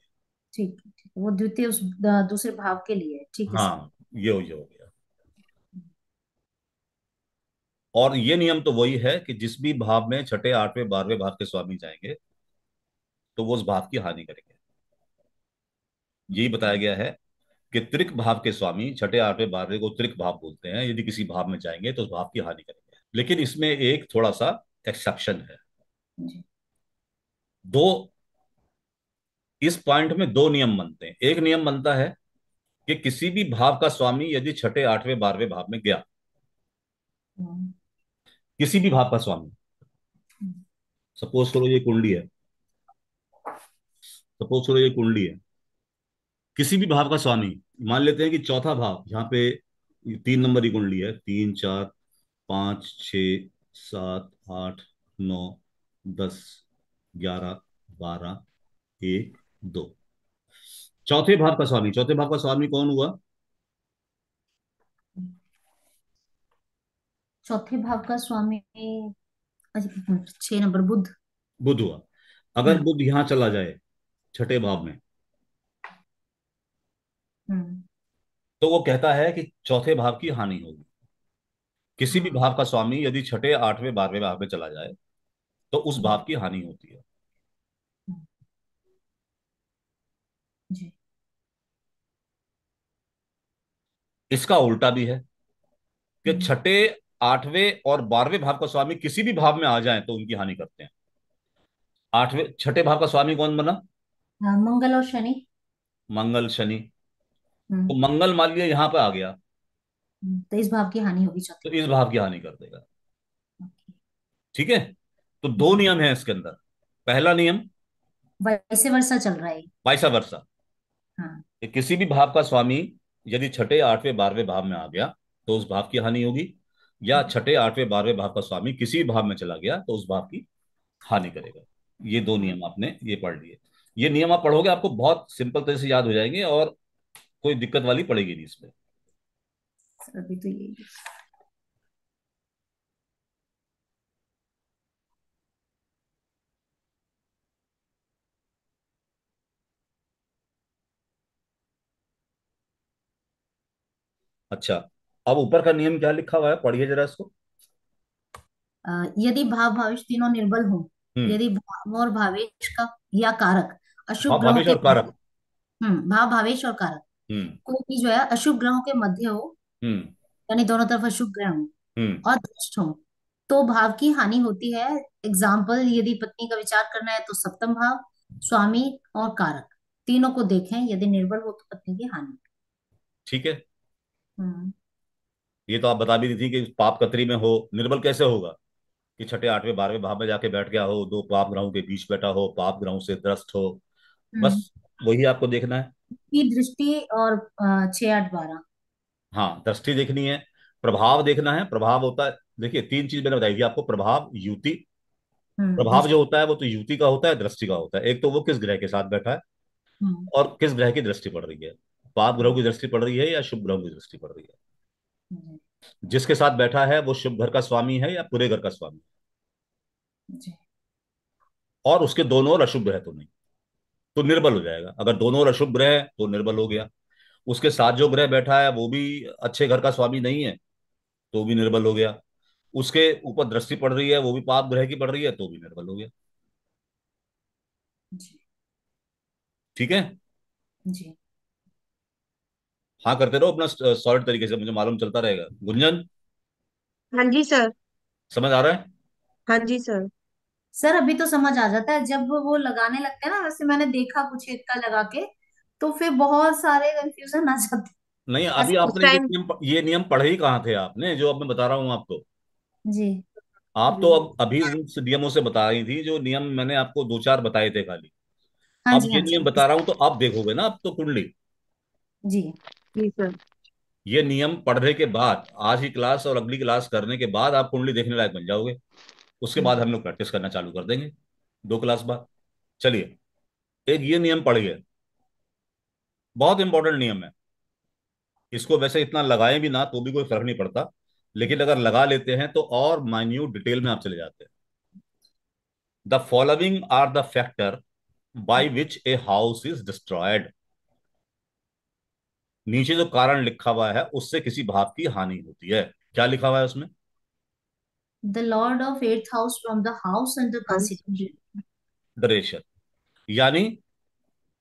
ठीक ठीक वो द्वितीय उस दूसरे भाव के लिए ठीक है हाँ ये हो ये हो गया और ये नियम तो वही है कि जिस भी भाव में छठे आठवें बारहवें भाव के स्वामी जाएंगे तो वो उस भाव की हानि करेंगे यही बताया गया है कि त्रिक भाव के स्वामी छठे आठवें बारहवें को त्रिक भाव बोलते हैं यदि किसी भाव में जाएंगे तो उस भाव की हानि करेंगे लेकिन इसमें एक थोड़ा सा एक्सेप्शन है दो इस पॉइंट में दो नियम बनते हैं एक नियम बनता है कि किसी भी भाव का स्वामी यदि छठे आठवें बारहवें भाव में गया हम्म। किसी भी भाव का स्वामी हम्म। सपोज करो ये कुंडली है सपोज करो ये कुंडली है किसी भी भाव का स्वामी मान लेते हैं कि चौथा भाव यहाँ पे तीन नंबर की कुंडली है तीन चार पाँच छ सात आठ नौ दस ग्यारह बारह एक दो चौथे भाव का स्वामी चौथे भाव का स्वामी कौन हुआ चौथे भाव का स्वामी छह अच्छा, नंबर बुद्ध बुद्ध हुआ अगर बुद्ध यहाँ चला जाए छठे भाव में तो वो कहता है कि चौथे भाव की हानि होगी किसी भी हम्म। भाव का स्वामी यदि छठे आठवें बारहवें भाव में चला जाए तो उस भाव की हानि होती है हम्म। इसका उल्टा भी है कि हम्म। छठे आठवें और बारहवें भाव का स्वामी किसी भी भाव में आ जाए तो उनकी हानि करते हैं आठवें छठे भाव का स्वामी कौन बना हाँ, मंगल और शनि मंगल शनि तो हम्म। मंगल मान लिया यहाँ पे आ गया हम्म, तो इस भाव की हानि होगी तो इस भाव की हानि कर देगा ठीक है तो दो हम्म। नियम है इसके अंदर पहला नियम वैसे वर्षा चल रहा है वैसा वर्षा हाँ। कि किसी भी भाव का स्वामी यदि छठे आठवें बारहवें भाव में आ गया तो उस भाव की हानि होगी या छठे आठवें बारहवें भाव का स्वामी किसी भी भाव में चला गया तो उस भाव की हानि करेगा ये दो नियम आपने ये पढ़ लिए ये नियम आप पढ़ोगे आपको बहुत सिंपल तरह से याद हो जाएंगे और कोई दिक्कत वाली पड़ेगी नहीं इसमें अभी तो यही अच्छा अब ऊपर का नियम क्या लिखा हुआ है पढ़िए जरा इसको यदि भाव भावेश तीनों निर्बल हो हम्म। यदि भाव और भावेश का या कारक अशुभ भाव भावेश और कारक हम्म भाव भावेश और कारक हम्म। कोई भी जो है अशुभ ग्रहों के मध्य हो हम्म यानी दोनों तरफ अशुभ ग्रह हो हम्म। और दुष्ट हो तो भाव की हानि होती है एग्जाम्पल यदि पत्नी का विचार करना है तो सप्तम भाव स्वामी और कारक तीनों को देखें यदि निर्बल हो तो पत्नी की हानि ठीक है हम्म ये तो आप बता भी दी थी कि पाप कतरी में हो निर्बल कैसे होगा कि छठे आठवें बारहवें भाव में जाके बैठ गया हो दो पाप ग्रहों के बीच बैठा हो पाप ग्रहों से ग्रस्त हो हम्म बस वही आपको देखना है की दृष्टि और छह आठ बारह हाँ दृष्टि देखनी है प्रभाव देखना है प्रभाव होता है देखिए तीन चीज मैंने बताई थी आपको प्रभाव युति हम्म, प्रभाव जो होता है वो तो युति का होता है दृष्टि का होता है एक तो वो किस ग्रह के साथ बैठा है हम्म। और किस ग्रह की दृष्टि पड़ रही है पाप ग्रह की दृष्टि पड़ रही है या शुभ ग्रह की दृष्टि पड़ रही है जिसके साथ बैठा है वो शुभ घर का स्वामी है या पूरे घर का स्वामी है और उसके दोनों और अशुभ है तो नहीं तो निर्बल हो जाएगा अगर दोनों और अशुभ ग्रह है तो निर्बल हो गया उसके साथ जो ग्रह बैठा है वो भी अच्छे घर का स्वामी नहीं है तो भी निर्बल हो गया उसके ऊपर दृष्टि पड़ रही है वो भी पाप ग्रह की पड़ रही है तो भी निर्बल हो गया ठीक है जी हाँ करते रहो अपना सॉलिड तरीके से मुझे मालूम चलता रहेगा गुंजन हाँ जी सर समझ आ रहा है हाँ जी सर सर अभी तो समझ आ जाता है जब वो लगाने लगते हैं ना वैसे मैंने देखा कुछ एक का लगा के तो फिर बहुत सारे कंफ्यूजन आ जाते नहीं अभी आपने ये नियम ये नियम पढ़े ही कहाँ थे आपने जो अब मैं बता रहा हूँ आपको जी आप तो अब अभी नियमों से बता रही थी जो नियम मैंने आपको दो चार बताए थे खाली हाँ अब जी ये हाँ नियम बता रहा हूँ तो आप देखोगे ना आप तो कुंडली जी जी सर ये नियम पढ़ने के बाद आज ही क्लास और अगली क्लास करने के बाद आप कुंडली देखने लायक बन जाओगे उसके बाद हम लोग प्रैक्टिस करना चालू कर देंगे दो क्लास बाद चलिए एक ये नियम पड़ गया बहुत इंपॉर्टेंट नियम है इसको वैसे इतना लगाए भी ना तो भी कोई फर्क नहीं पड़ता लेकिन अगर लगा लेते हैं तो और माइन्यूट डिटेल में आप चले जाते हैं the following are the factor by which a house is destroyed नीचे जो कारण लिखा हुआ है उससे किसी भाव की हानि होती है क्या लिखा हुआ है उसमें the lord of eighth house from the house the consideration यानी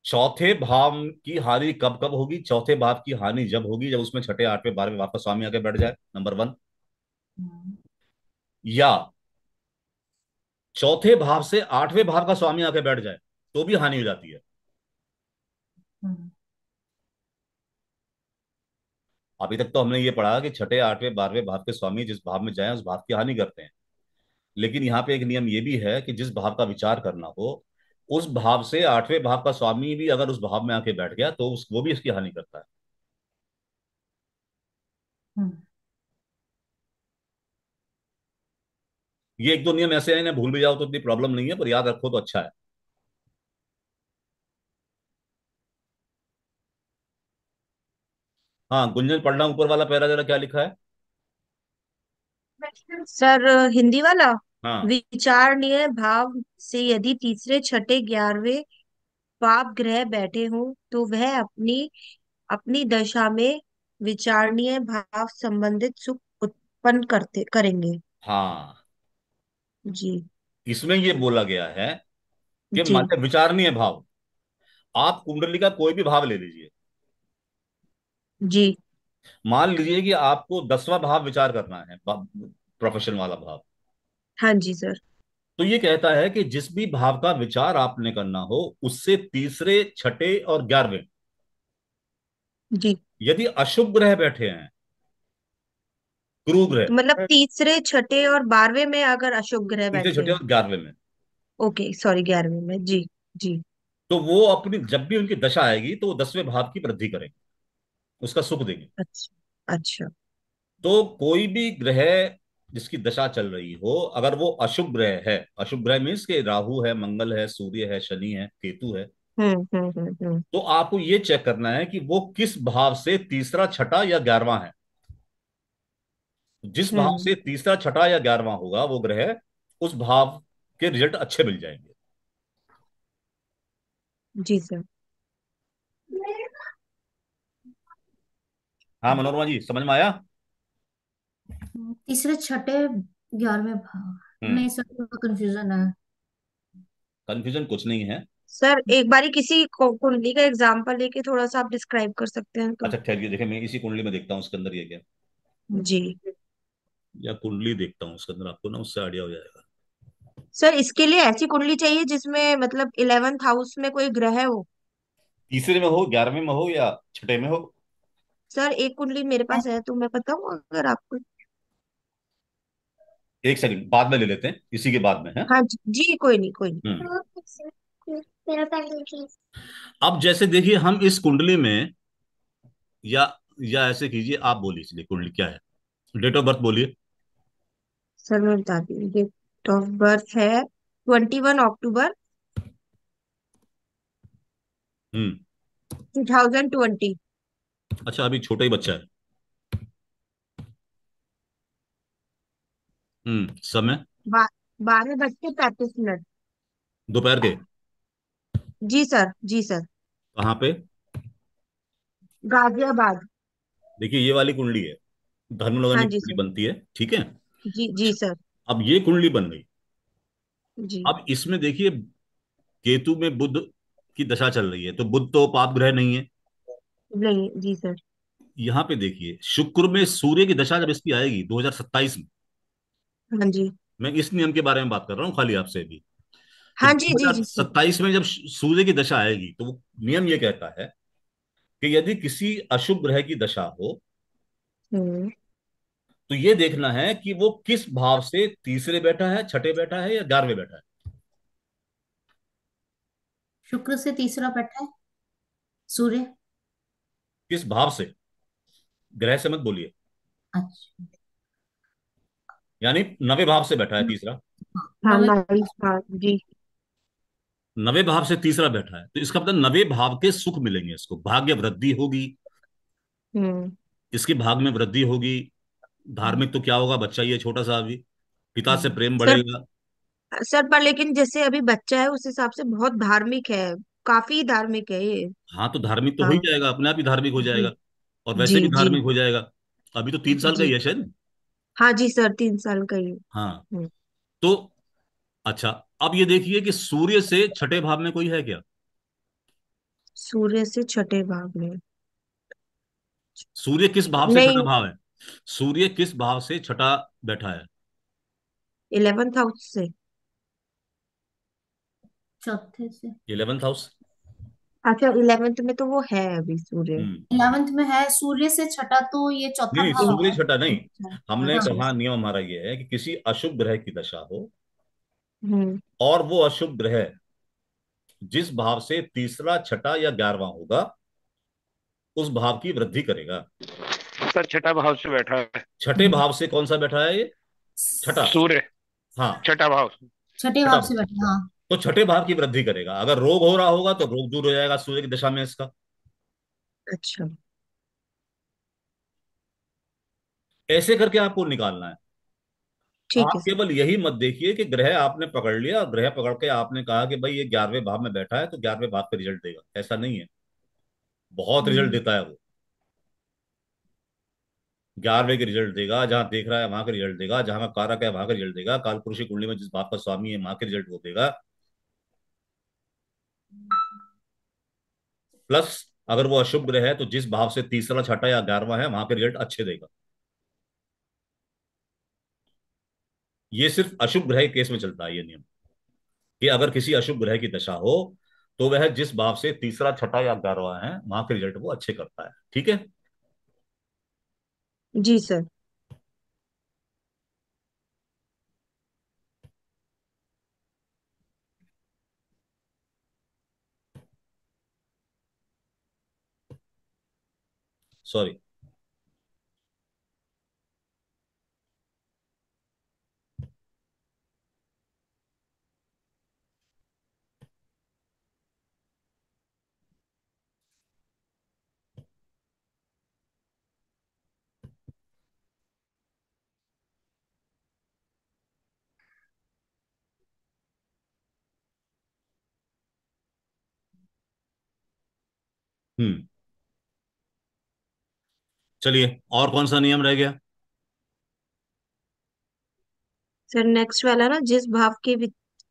चौथे भाव की हानि कब कब होगी चौथे भाव की हानि जब होगी जब उसमें छठे आठवें बारहवें भाव का स्वामी आके बैठ जाए नंबर वन hmm. या चौथे भाव से आठवें भाव का स्वामी आके बैठ जाए तो भी हानि हो जाती है अभी तक तो हमने ये पढ़ा कि छठे आठवें बारहवें भाव के स्वामी जिस भाव में जाए उस भाव की हानि करते हैं लेकिन यहाँ पे एक नियम ये भी है कि जिस भाव का विचार करना हो उस भाव से आठवें भाव का स्वामी भी अगर उस भाव में आके बैठ गया तो उस वो भी इसकी हानि करता है हम्म। ये एक दो नियम ऐसे हैं ना भूल भी जाओ तो इतनी प्रॉब्लम नहीं है पर याद रखो तो अच्छा है हाँ गुंजन पढ़ रहा ऊपर वाला पैरा जरा क्या लिखा है सर हिंदी वाला हाँ विचारणीय भाव से यदि तीसरे छठे ग्यारहवे पाप ग्रह बैठे हों तो वह अपनी अपनी दशा में विचारणीय भाव संबंधित सुख उत्पन्न करते करेंगे हाँ जी इसमें ये बोला गया है कि मतलब विचारणीय भाव आप कुंडली का कोई भी भाव ले लीजिए जी मान लीजिए कि आपको दसवां भाव विचार करना है प्रोफेशन वाला भाव हाँ जी सर तो ये कहता है कि जिस भी भाव का विचार आपने करना हो उससे तीसरे छठे और ग्यारहवें जी यदि अशुभ ग्रह बैठे हैं गुरु ग्रह तो मतलब तीसरे छठे और बारहवें में अगर अशुभ ग्रह तीसरे बैठे छठे और ग्यारहवें में ओके सॉरी ग्यारहवें में जी जी तो वो अपनी जब भी उनकी दशा आएगी तो वो दसवें भाव की वृद्धि करेंगे उसका सुख देंगे अच्छा अच्छा तो कोई भी ग्रह जिसकी दशा चल रही हो अगर वो अशुभ ग्रह है अशुभ ग्रह मीन्स के राहु है मंगल है सूर्य है शनि है केतु है हम्म, हम्म, हम्म, तो आपको ये चेक करना है कि वो किस भाव से तीसरा छठा या ग्यारहवा है जिस भाव से तीसरा छठा या ग्यारहवा होगा वो ग्रह उस भाव के रिजल्ट अच्छे मिल जाएंगे जी सर हाँ मनोरमा जी समझ में आया तीसरे छठे ग्यारहवें भाव हम्म नहीं सर कंफ्यूजन है कंफ्यूजन कुछ नहीं है सर एक बारी किसी को- कुंडली का एग्जाम्पल लेके थोड़ा सा आप डिस्क्राइब कर सकते हैं तो अच्छा ठहरिए देखिए मैं इसी कुंडली में देखता हूँ उसके अंदर ये क्या जी या कुंडली देखता हूँ उसके अंदर आपको ना उससे आइडिया हो जाएगा सर इसके लिए ऐसी कुंडली चाहिए जिसमें मतलब इलेवेंथ हाउस में कोई ग्रह हो तीसरे में हो ग्यारहवें में हो या छठे में हो सर एक कुंडली मेरे पास है तो मैं बताऊं अगर आपको एक सेकंड बाद में ले लेते हैं इसी के बाद में है हाँ जी, कोई नहीं कोई नहीं हम्म। अब जैसे देखिए हम इस कुंडली में या या ऐसे कीजिए आप बोलिए इसलिए कुंडली क्या है डेट ऑफ बर्थ बोलिए सर मैं बता दी डेट ऑफ बर्थ है twenty one October two thousand twenty अच्छा अभी छोटा ही बच्चा है हम्म समय बारह बज के पैंतीस मिनट दोपहर के जी सर जी सर कहाँ पे गाजियाबाद देखिए ये वाली कुंडली है धर्मनगर हाँ जी कुंडली सर बनती है ठीक है जी जी अच्छा, सर अब ये कुंडली बन गई जी अब इसमें देखिए केतु में बुद्ध की दशा चल रही है तो बुद्ध तो पाप ग्रह नहीं है जी सर यहाँ पे देखिए शुक्र में सूर्य की दशा जब इसकी आएगी 2027 में हाँ जी मैं इस नियम के बारे में बात कर रहा हूँ खाली आपसे भी तो हाँ जी जी जी सत्ताईस में जब सूर्य की दशा आएगी तो वो नियम ये कहता है कि यदि किसी अशुभ ग्रह की दशा हो हम्म। तो ये देखना है कि वो किस भाव से तीसरे बैठा है छठे बैठा है या ग्यारहवें बैठा है शुक्र से तीसरा बैठा है सूर्य किस भाव से ग्रह से मत बोलिए अच्छा। यानी नवे भाव से बैठा है तीसरा हाँ, जी नवे भाव से तीसरा बैठा है तो इसका मतलब नवे भाव के सुख मिलेंगे इसको भाग्य वृद्धि होगी हम्म। इसके भाग में वृद्धि होगी धार्मिक तो क्या होगा बच्चा ये छोटा सा अभी पिता से हम्म। प्रेम बढ़ेगा सर पर लेकिन जैसे अभी बच्चा है उस हिसाब से बहुत धार्मिक है काफी धार्मिक है ये हाँ तो धार्मिक तो हो ही हाँ। जाएगा अपने आप ही धार्मिक हो जाएगा और वैसे जी भी जी धार्मिक हो जाएगा अभी तो तीन साल का ही है शायद हाँ जी सर तीन साल का ही हाँ हम्म। तो अच्छा अब ये देखिए कि सूर्य से छठे भाव में कोई है क्या सूर्य से छठे भाग में सूर्य किस भाव से छठा भाव है सूर्य किस भाव से छठा बैठा है इलेवेंथ हाउस से चौथे से इलेवेंथ हाउस अच्छा इलेवेंथ में तो वो है अभी सूर्य इलेवेंथ हम्म। में है सूर्य से छठा तो ये चौथा नहीं भाव सूर्य छठा नहीं अच्छा। हमने हाँ। कहा नियम हमारा ये है कि किसी अशुभ ग्रह की दशा हो हम्म। और वो अशुभ ग्रह जिस भाव से तीसरा छठा या ग्यारहवा होगा उस भाव की वृद्धि करेगा सर छठा भाव से बैठा है छठे भाव से कौन सा बैठा है ये छठा सूर्य हाँ छठा भाव छठे भाव से बैठा हाँ तो छठे भाव की वृद्धि करेगा अगर रोग हो रहा होगा तो रोग दूर हो जाएगा सूर्य की दिशा में इसका अच्छा ऐसे करके आपको निकालना है ठीक आप केवल यही मत देखिए कि ग्रह आपने पकड़ लिया ग्रह पकड़ के आपने कहा कि भाई ये ग्यारहवें भाव में बैठा है तो ग्यारहवें भाव का रिजल्ट देगा ऐसा नहीं है बहुत रिजल्ट हम्म। देता है वो ग्यारहवें के रिजल्ट देगा जहां देख रहा है वहां का रिजल्ट देगा जहां का कारक है वहां का रिजल्ट देगा काल कुंडली में जिस भाव का स्वामी है वहां के रिजल्ट वो देगा प्लस अगर वो अशुभ ग्रह है तो जिस भाव से तीसरा छठा या ग्यारहवा है वहां के रिजल्ट अच्छे देगा ये सिर्फ अशुभ ग्रह केस में चलता है ये नियम कि अगर किसी अशुभ ग्रह की दशा हो तो वह जिस भाव से तीसरा छठा या ग्यारहवा है वहां के रिजल्ट वो अच्छे करता है ठीक है जी सर sorry. Hmm. चलिए और कौन सा नियम रह गया सर नेक्स्ट वाला ना जिस भाव के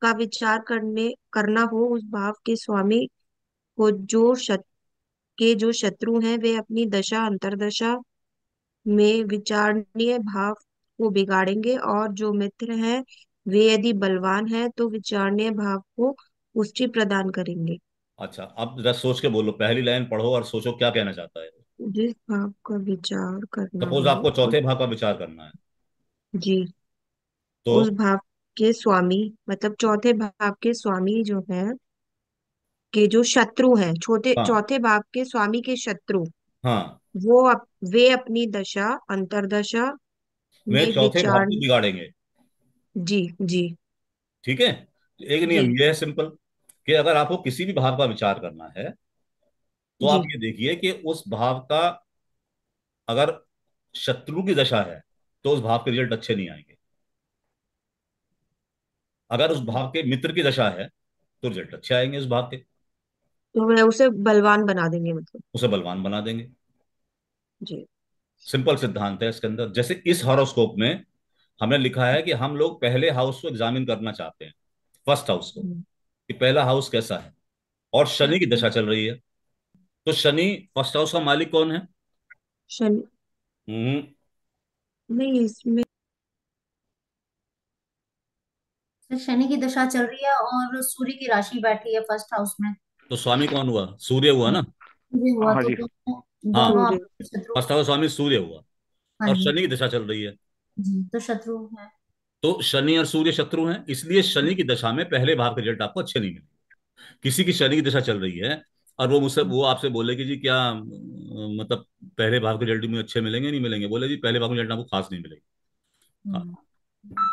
का विचार करने करना हो उस भाव के स्वामी को जो शत, के जो शत्रु हैं वे अपनी दशा अंतरदशा में विचारणीय भाव को बिगाड़ेंगे और जो मित्र हैं वे यदि बलवान हैं तो विचारणीय भाव को पुष्टि प्रदान करेंगे अच्छा अब जरा सोच के बोलो पहली लाइन पढ़ो और सोचो क्या कहना चाहता है जिस भाव का विचार करना सपोज है आपको तो चौथे भाव का विचार करना है जी तो उस भाव के स्वामी मतलब चौथे भाव के स्वामी जो है के जो शत्रु हैं छोटे हाँ चौथे भाव के स्वामी के शत्रु हाँ वो अप, वे अपनी दशा अंतरदशा वे में चौथे भाव विचार को बिगाड़ेंगे जी जी ठीक है एक जी नियम यह है सिंपल कि अगर आपको किसी भी भाव का विचार करना है तो आप ये देखिए कि उस भाव का अगर शत्रु की दशा है तो उस भाव के रिजल्ट अच्छे नहीं आएंगे अगर उस भाव के मित्र की दशा है तो रिजल्ट अच्छे आएंगे उस भाव के तो उसे बलवान बना देंगे मतलब उसे बलवान बना देंगे जी सिंपल सिद्धांत है इसके अंदर जैसे इस हॉरोस्कोप में हमने लिखा है कि हम लोग पहले हाउस को एग्जामिन करना चाहते हैं फर्स्ट हाउस को हम्म। कि पहला हाउस कैसा है और शनि की हम्म। दशा चल रही है तो शनि फर्स्ट हाउस का मालिक कौन है शनि हम्म। नहीं इसमें तो शनि की दशा चल रही है और सूर्य की राशि बैठी है फर्स्ट हाउस में तो स्वामी कौन हुआ सूर्य हुआ ना हुआ हाँ तो हाँ फर्स्ट हाउस स्वामी सूर्य हुआ हाँ और शनि की दशा चल रही है तो शत्रु है तो शनि और सूर्य शत्रु हैं इसलिए शनि की दशा में पहले भाव का रिजल्ट आपको अच्छे नहीं मिलेंगे किसी की शनि की दशा चल रही है और वो मुझसे वो आपसे बोले कि जी क्या मतलब पहले भाग के रिजल्ट मुझे अच्छे मिलेंगे नहीं मिलेंगे बोले जी पहले भाग के रिजल्ट आपको खास नहीं मिलेंगे हाँ। हम्म।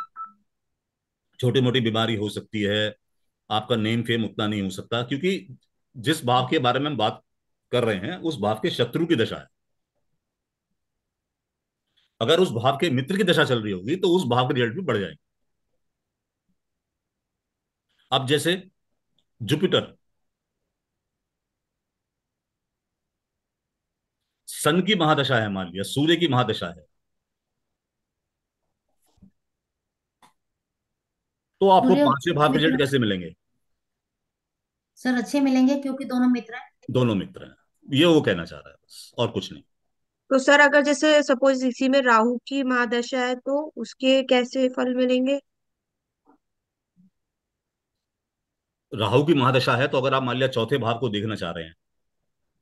छोटी मोटी बीमारी हो सकती है आपका नेम फेम उतना नहीं हो सकता क्योंकि जिस भाव के बारे में हम बात कर रहे हैं उस भाव के शत्रु की दशा है अगर उस भाव के मित्र की दशा चल रही होगी तो उस भाव के रिजल्ट भी बढ़ जाएंगे अब जैसे जुपिटर सन की महादशा है मान लिया सूर्य की महादशा है तो आपको पांचवें भाव रिजल्ट कैसे मिलेंगे सर अच्छे मिलेंगे क्योंकि दोनों मित्र हैं दोनों मित्र हैं ये वो कहना चाह रहा है बस और कुछ नहीं तो सर अगर जैसे सपोज इसी में राहु की महादशा है तो उसके कैसे फल मिलेंगे राहु की महादशा है तो अगर आप मान लिया चौथे भाव को देखना चाह रहे हैं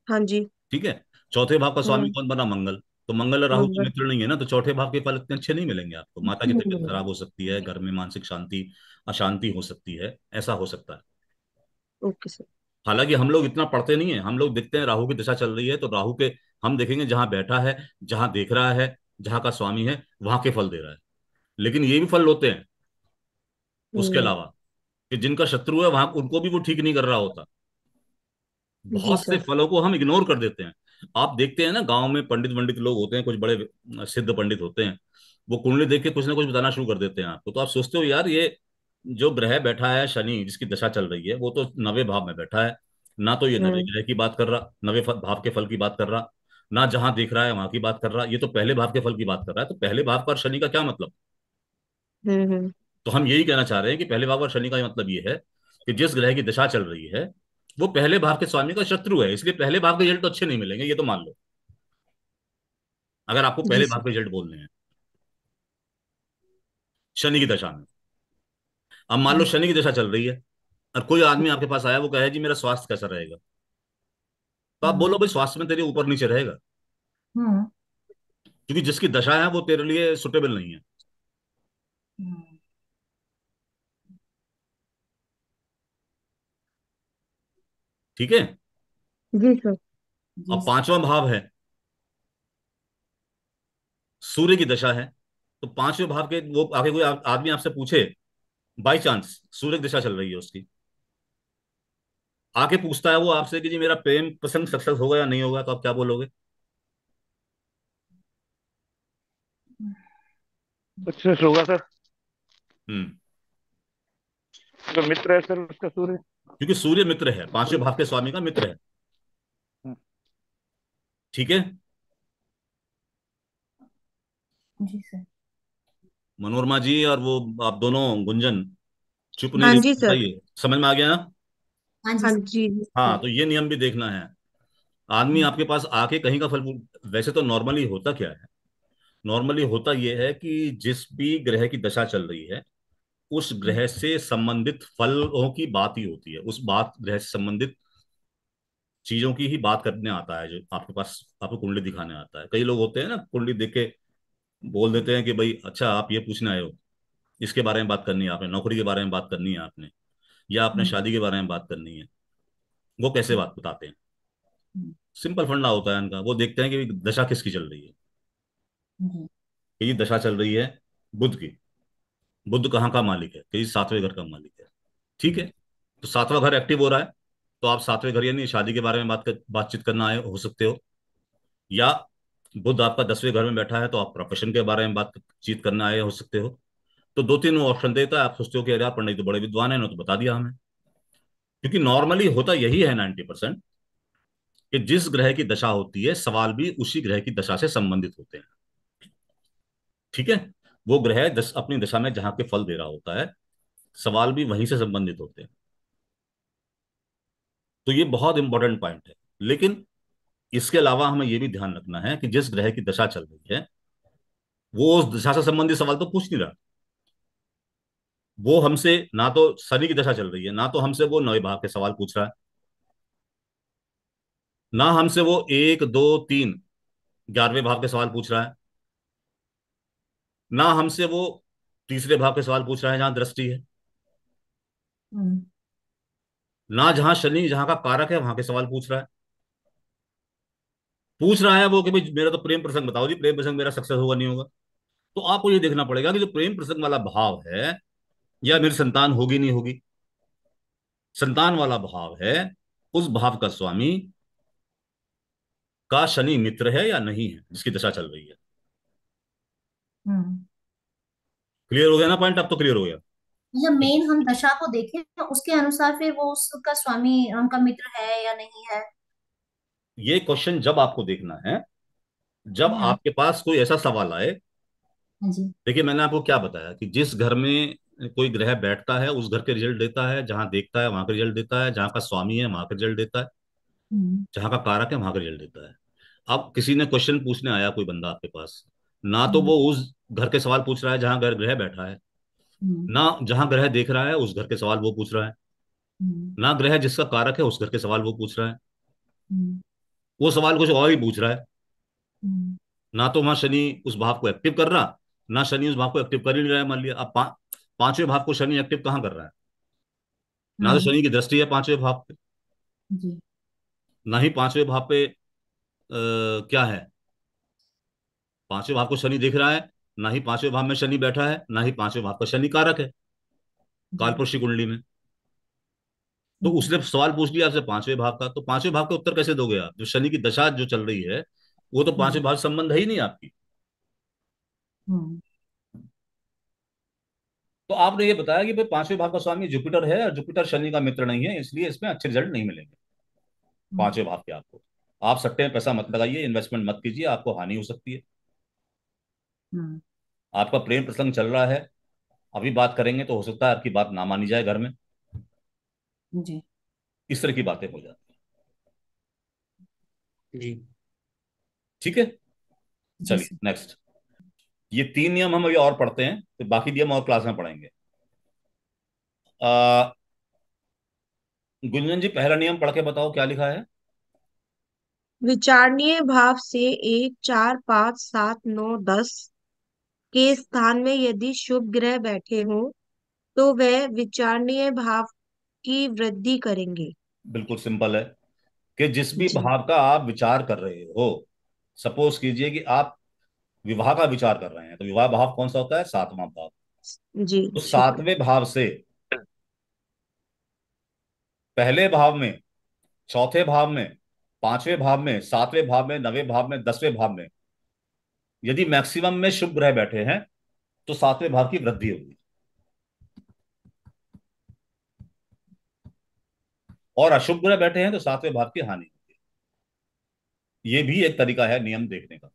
हाँ जी ठीक है चौथे भाव का स्वामी हाँ। कौन बना मंगल तो मंगल और राहु के मित्र नहीं है ना तो चौथे भाव के फल इतने अच्छे नहीं मिलेंगे आपको माता की तबियत खराब हो सकती है घर में मानसिक शांति अशांति हो सकती है ऐसा हो सकता है ओके सर हालांकि हम लोग इतना पढ़ते नहीं है हम लोग देखते हैं राहु की दिशा चल रही है तो राहु के हम देखेंगे जहां बैठा है जहां देख रहा है जहां का स्वामी है वहां के फल दे रहा है लेकिन ये भी फल होते हैं उसके हम्म। अलावा कि जिनका शत्रु है वहां उनको भी वो ठीक नहीं कर रहा होता बहुत से फलों को हम इग्नोर कर देते हैं आप देखते हैं ना गांव में पंडित पंडित लोग होते हैं कुछ बड़े सिद्ध पंडित होते हैं वो कुंडली देख के कुछ ना कुछ बताना शुरू कर देते हैं आपको तो आप सोचते हो यार ये जो ग्रह बैठा है शनि जिसकी दशा चल रही है वो तो नवे भाव में बैठा है ना तो ये नवे हम्म। ग्रह की बात कर रहा नवे भाव के फल की बात कर रहा ना जहां देख रहा है वहां की बात कर रहा ये तो पहले भाव के फल की बात कर रहा है तो पहले भाव पर शनि का क्या मतलब हम्म, हम्म। तो हम यही कहना चाह रहे हैं कि पहले भाव पर शनि का मतलब ये है कि जिस ग्रह की दशा चल रही है वो पहले भाव के स्वामी का शत्रु है इसलिए पहले भाव के रिजल्ट तो अच्छे नहीं मिलेंगे ये तो मान लो अगर आपको पहले भाव के रिजल्ट बोलने हैं शनि की दशा में अब मान लो शनि की दशा चल रही है और कोई आदमी आपके पास आया वो कहे जी मेरा स्वास्थ्य कैसा रहेगा तो आप hmm. बोलो भाई स्वास्थ्य में तेरे ऊपर नीचे रहेगा hmm. क्योंकि जिसकी दशा है वो तेरे लिए सुटेबल नहीं है hmm. ठीक है जी सर अब पांचवा भाव है सूर्य की दशा है तो पांचवें भाव के वो आगे कोई आदमी आपसे पूछे बाई चांस सूर्य की दशा चल रही है उसकी आके पूछता है वो आपसे कि जी मेरा प्रेम प्रसंग सक्सेस होगा या नहीं होगा तो आप क्या बोलोगे होगा सर हम्म तो मित्र है सर उसका सूर्य क्योंकि सूर्य मित्र है पांचवें भाव के स्वामी का मित्र है हम्म। ठीक है जी सर मनोरमा जी और वो आप दोनों गुंजन चुप नहीं चाहिए हाँ समझ में आ गया ना हाँ हाँ, हाँ तो ये नियम भी देखना है आदमी आपके पास आके कहीं का फल वैसे तो नॉर्मली होता क्या है नॉर्मली होता यह है कि जिस भी ग्रह की दशा चल रही है उस ग्रह से संबंधित फलों की बात ही होती है उस बात ग्रह से संबंधित चीजों की ही बात करने आता है जो आपके पास आपको कुंडली दिखाने आता है कई लोग होते हैं ना कुंडली देख के बोल देते हैं कि भाई अच्छा आप ये पूछने आए हो इसके बारे में बात करनी है आपने नौकरी के बारे में बात करनी है आपने या आपने हम्म। शादी के बारे में बात करनी है वो कैसे बात बताते हैं हम्म। सिंपल फंडा होता है इनका वो देखते हैं कि दशा किसकी चल रही है हम्म। ये दशा चल रही है बुद्ध की बुद्ध कहाँ का मालिक है कहीं सातवें घर का मालिक है ठीक है तो सातवां घर एक्टिव हो रहा है तो आप सातवें घर यानी शादी के बारे में बात कर बातचीत करना आए हो सकते हो या बुद्ध आपका दसवें घर में बैठा है तो आप प्रोफेशन के बारे में बातचीत करना आए हो सकते हो तो दो तीन ऑप्शन देता है आप सोचते हो कि अरे यार पंडित तो बड़े विद्वान है ना तो बता दिया हमें क्योंकि नॉर्मली होता यही है नाइन्टी परसेंट कि जिस ग्रह की दशा होती है सवाल भी उसी ग्रह की दशा से संबंधित होते हैं ठीक है वो ग्रह दस, अपनी दशा में जहां के फल दे रहा होता है सवाल भी वहीं से संबंधित होते हैं तो ये बहुत इंपॉर्टेंट पॉइंट है लेकिन इसके अलावा हमें यह भी ध्यान रखना है कि जिस ग्रह की दशा चल रही है वो उस दशा से संबंधित सवाल तो पूछ नहीं रहा वो हमसे ना तो शनि की दशा चल रही है ना तो हमसे वो नवे भाग के सवाल पूछ रहा है ना हमसे वो एक दो तीन ग्यारहवें भाव के सवाल पूछ रहा है ना हमसे वो तीसरे भाव के सवाल पूछ रहा है जहां दृष्टि है हम्म। ना जहां शनि जहां का कारक है वहां के सवाल पूछ रहा है पूछ रहा है वो कि भाई मेरा तो प्रेम प्रसंग बताओ जी प्रेम प्रसंग मेरा सक्सेस होगा नहीं होगा तो आपको ये देखना पड़ेगा कि जो प्रेम प्रसंग वाला भाव है या मेरी संतान होगी नहीं होगी संतान वाला भाव है उस भाव का स्वामी का शनि मित्र है या नहीं है जिसकी दशा चल रही है क्लियर हम्म। हो गया ना पॉइंट अब तो क्लियर हो गया मतलब अच्छा, मेन हम दशा को देखें उसके अनुसार फिर वो उसका स्वामी उनका मित्र है या नहीं है ये क्वेश्चन जब आपको देखना है जब हम्म। आपके पास कोई ऐसा सवाल आए हाँ देखिए मैंने आपको क्या बताया कि जिस घर में कोई ग्रह बैठता है उस घर के रिजल्ट देता है जहां देखता है वहां का रिजल्ट देता है जहां का स्वामी है वहां का रिजल्ट देता है हम्म। जहां का कारक है वहां का रिजल्ट देता है अब किसी ने क्वेश्चन पूछने आया कोई बंदा आपके पास ना तो हम्म। वो उस घर के सवाल पूछ रहा है जहां घर ग्रह बैठा है हम्म। ना जहां ग्रह देख रहा है उस घर के सवाल वो पूछ रहा है हम्म। ना ग्रह जिसका कारक है उस घर के सवाल वो पूछ रहा है वो सवाल कुछ और ही पूछ रहा है ना तो वहां शनि उस भाव को एक्टिव कर रहा ना शनि उस भाव को एक्टिव कर ही नहीं रहा है मान लिया अब पांचवें भाव को शनि एक्टिव कहाँ कर रहा है ना तो शनि की दृष्टि है पांचवें भाव पे ना ही पांचवें भाव पे आ, क्या है पांचवें भाव को शनि दिख रहा है ना ही पांचवें भाव में शनि बैठा है ना ही पांचवें भाव का शनि कारक है कालपुरुषी कुंडली में तो हम्म। उसने सवाल पूछ लिया आपसे पांचवें भाव का तो पांचवें भाव का उत्तर कैसे दोगे आप जो शनि की दशा जो चल रही है वो तो पांचवें हम्म। भाव संबंध है ही नहीं आपकी हम्म। तो आपने ये बताया कि भाई पांचवें भाव का स्वामी जुपिटर है और जुपिटर शनि का मित्र नहीं है इसलिए इसमें अच्छे रिजल्ट नहीं मिलेंगे पांचवें भाव के आपको आप सट्टे में पैसा मत लगाइए इन्वेस्टमेंट मत कीजिए आपको हानि हो सकती है हम्म। आपका प्रेम प्रसंग चल रहा है अभी बात करेंगे तो हो सकता है आपकी बात ना मानी जाए घर में जी इस तरह की बातें हो जाती जी ठीक है चलिए नेक्स्ट ये तीन नियम हम अभी और पढ़ते हैं तो बाकी नियम और क्लास में पढ़ेंगे गुंजन जी पहला नियम पढ़ के बताओ क्या लिखा है विचारणीय भाव से एक चार पांच सात नौ दस के स्थान में यदि शुभ ग्रह बैठे हों तो वह विचारणीय भाव की वृद्धि करेंगे बिल्कुल सिंपल है कि जिस भी भाव का आप विचार कर रहे हो सपोज कीजिए कि आप विवाह का विचार कर रहे हैं तो विवाह भाव कौन सा होता है सातवां भाव जी तो सातवें भाव से पहले भाव में चौथे भाव में पांचवें भाव में सातवें भाव में नवे भाव में दसवें भाव में यदि मैक्सिमम में शुभ ग्रह बैठे हैं तो सातवें भाव की वृद्धि होगी और अशुभ ग्रह बैठे हैं तो सातवें भाव की हानि होगी ये भी एक तरीका है नियम देखने का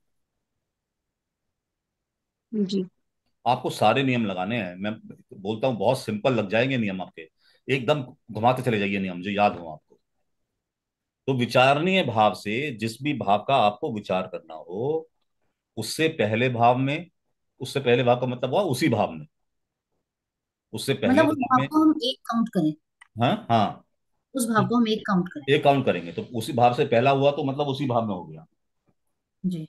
जी आपको सारे नियम लगाने हैं मैं बोलता हूं बहुत सिंपल लग जाएंगे नियम आपके एकदम घुमाते चले जाइए नियम जो याद हो आपको तो विचारणीय भाव से जिस भी भाव का आपको विचार करना हो उससे पहले भाव में उससे पहले भाव का मतलब हुआ उसी भाव में उससे पहले मतलब उस भाव में को हम एक काउंट करें हाँ हाँ उस भाव को हम एक काउंट करें एक काउंट करेंगे तो उसी भाव से पहला हुआ तो मतलब उसी भाव में हो गया जी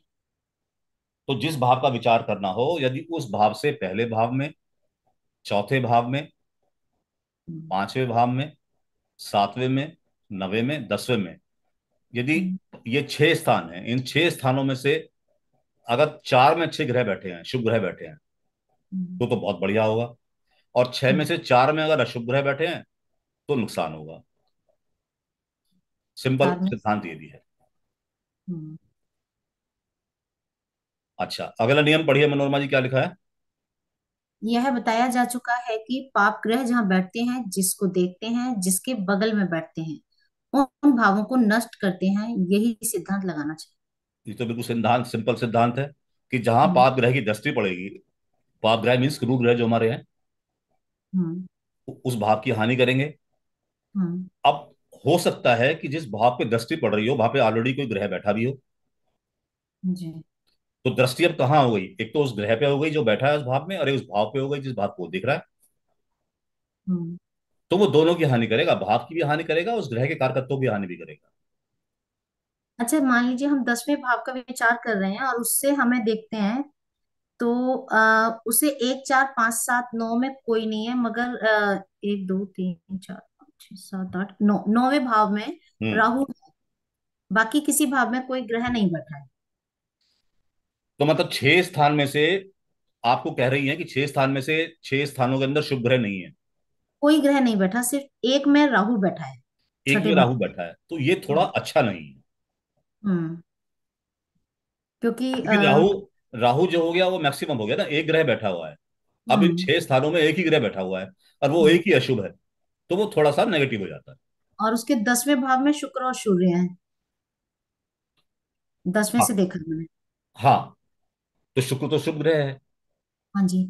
तो जिस भाव का विचार करना हो यदि उस भाव से पहले भाव में चौथे भाव में हम्म। पांचवें भाव में सातवें में नवे में दसवें में यदि हम्म। ये छह स्थान है इन छह स्थानों में से अगर चार में अच्छे ग्रह बैठे हैं शुभ ग्रह बैठे हैं हम्म। तो तो बहुत बढ़िया होगा और छह में से हम्म। चार में अगर अशुभ ग्रह बैठे हैं तो नुकसान होगा सिंपल सिद्धांत ये भी है हम्म। अच्छा अगला नियम पढ़िए मनोरमा जी क्या लिखा है यह बताया जा चुका है कि पाप ग्रह जहाँ बैठते हैं जिसको देखते हैं जिसके बगल में बैठते हैं उन भावों को नष्ट करते हैं यही सिद्धांत लगाना चाहिए ये तो बिल्कुल सिद्धांत सिंपल सिद्धांत है कि जहां हम्म। पाप ग्रह की दृष्टि पड़ेगी पाप ग्रह मीन्स क्रू ग्रह जो हमारे हैं हम्म। उस भाव की हानि करेंगे हम्म। अब हो सकता है कि जिस भाव पे दृष्टि पड़ रही हो वहां पे ऑलरेडी कोई ग्रह बैठा भी हो जी तो दृष्टि अब कहाँ हो गई एक तो उस ग्रह पे हो गई जो बैठा है उस भाव में और उस भाव पे हो गई जिस भाव को दिख रहा है तो वो दोनों की हानि करेगा भाव की भी हानि करेगा उस ग्रह के कारकत्व की हानि भी करेगा अच्छा मान लीजिए हम दसवें भाव का विचार कर रहे हैं और उससे हमें देखते हैं तो आ, उसे एक चार पांच सात नौ में कोई नहीं है मगर आ, एक दो तीन चार पाँच छह सात आठ नौ नौवे भाव में हम्म राहु है बाकी किसी भाव में कोई ग्रह नहीं बैठा है तो मतलब छह स्थान में से आपको कह रही है कि छह स्थान में से छह स्थानों के अंदर शुभ ग्रह नहीं है कोई ग्रह नहीं बैठा सिर्फ एक में राहु बैठा है एक छठे में भाव राहु बैठा है तो ये थोड़ा हम्म। अच्छा नहीं है हम्म। क्योंकि क्योंकि राहु राहु जो हो गया वो मैक्सिमम हो गया ना एक ग्रह बैठा हुआ है अब इन हम्म। छह स्थानों में एक ही ग्रह बैठा हुआ है और वो हम्म। एक ही अशुभ है तो वो थोड़ा सा नेगेटिव हो जाता है और उसके दसवें भाव में शुक्र और सूर्य हैं दसवें हाँ से देखा मैंने हाँ तो शुक्र तो शुभ ग्रह है हाँ जी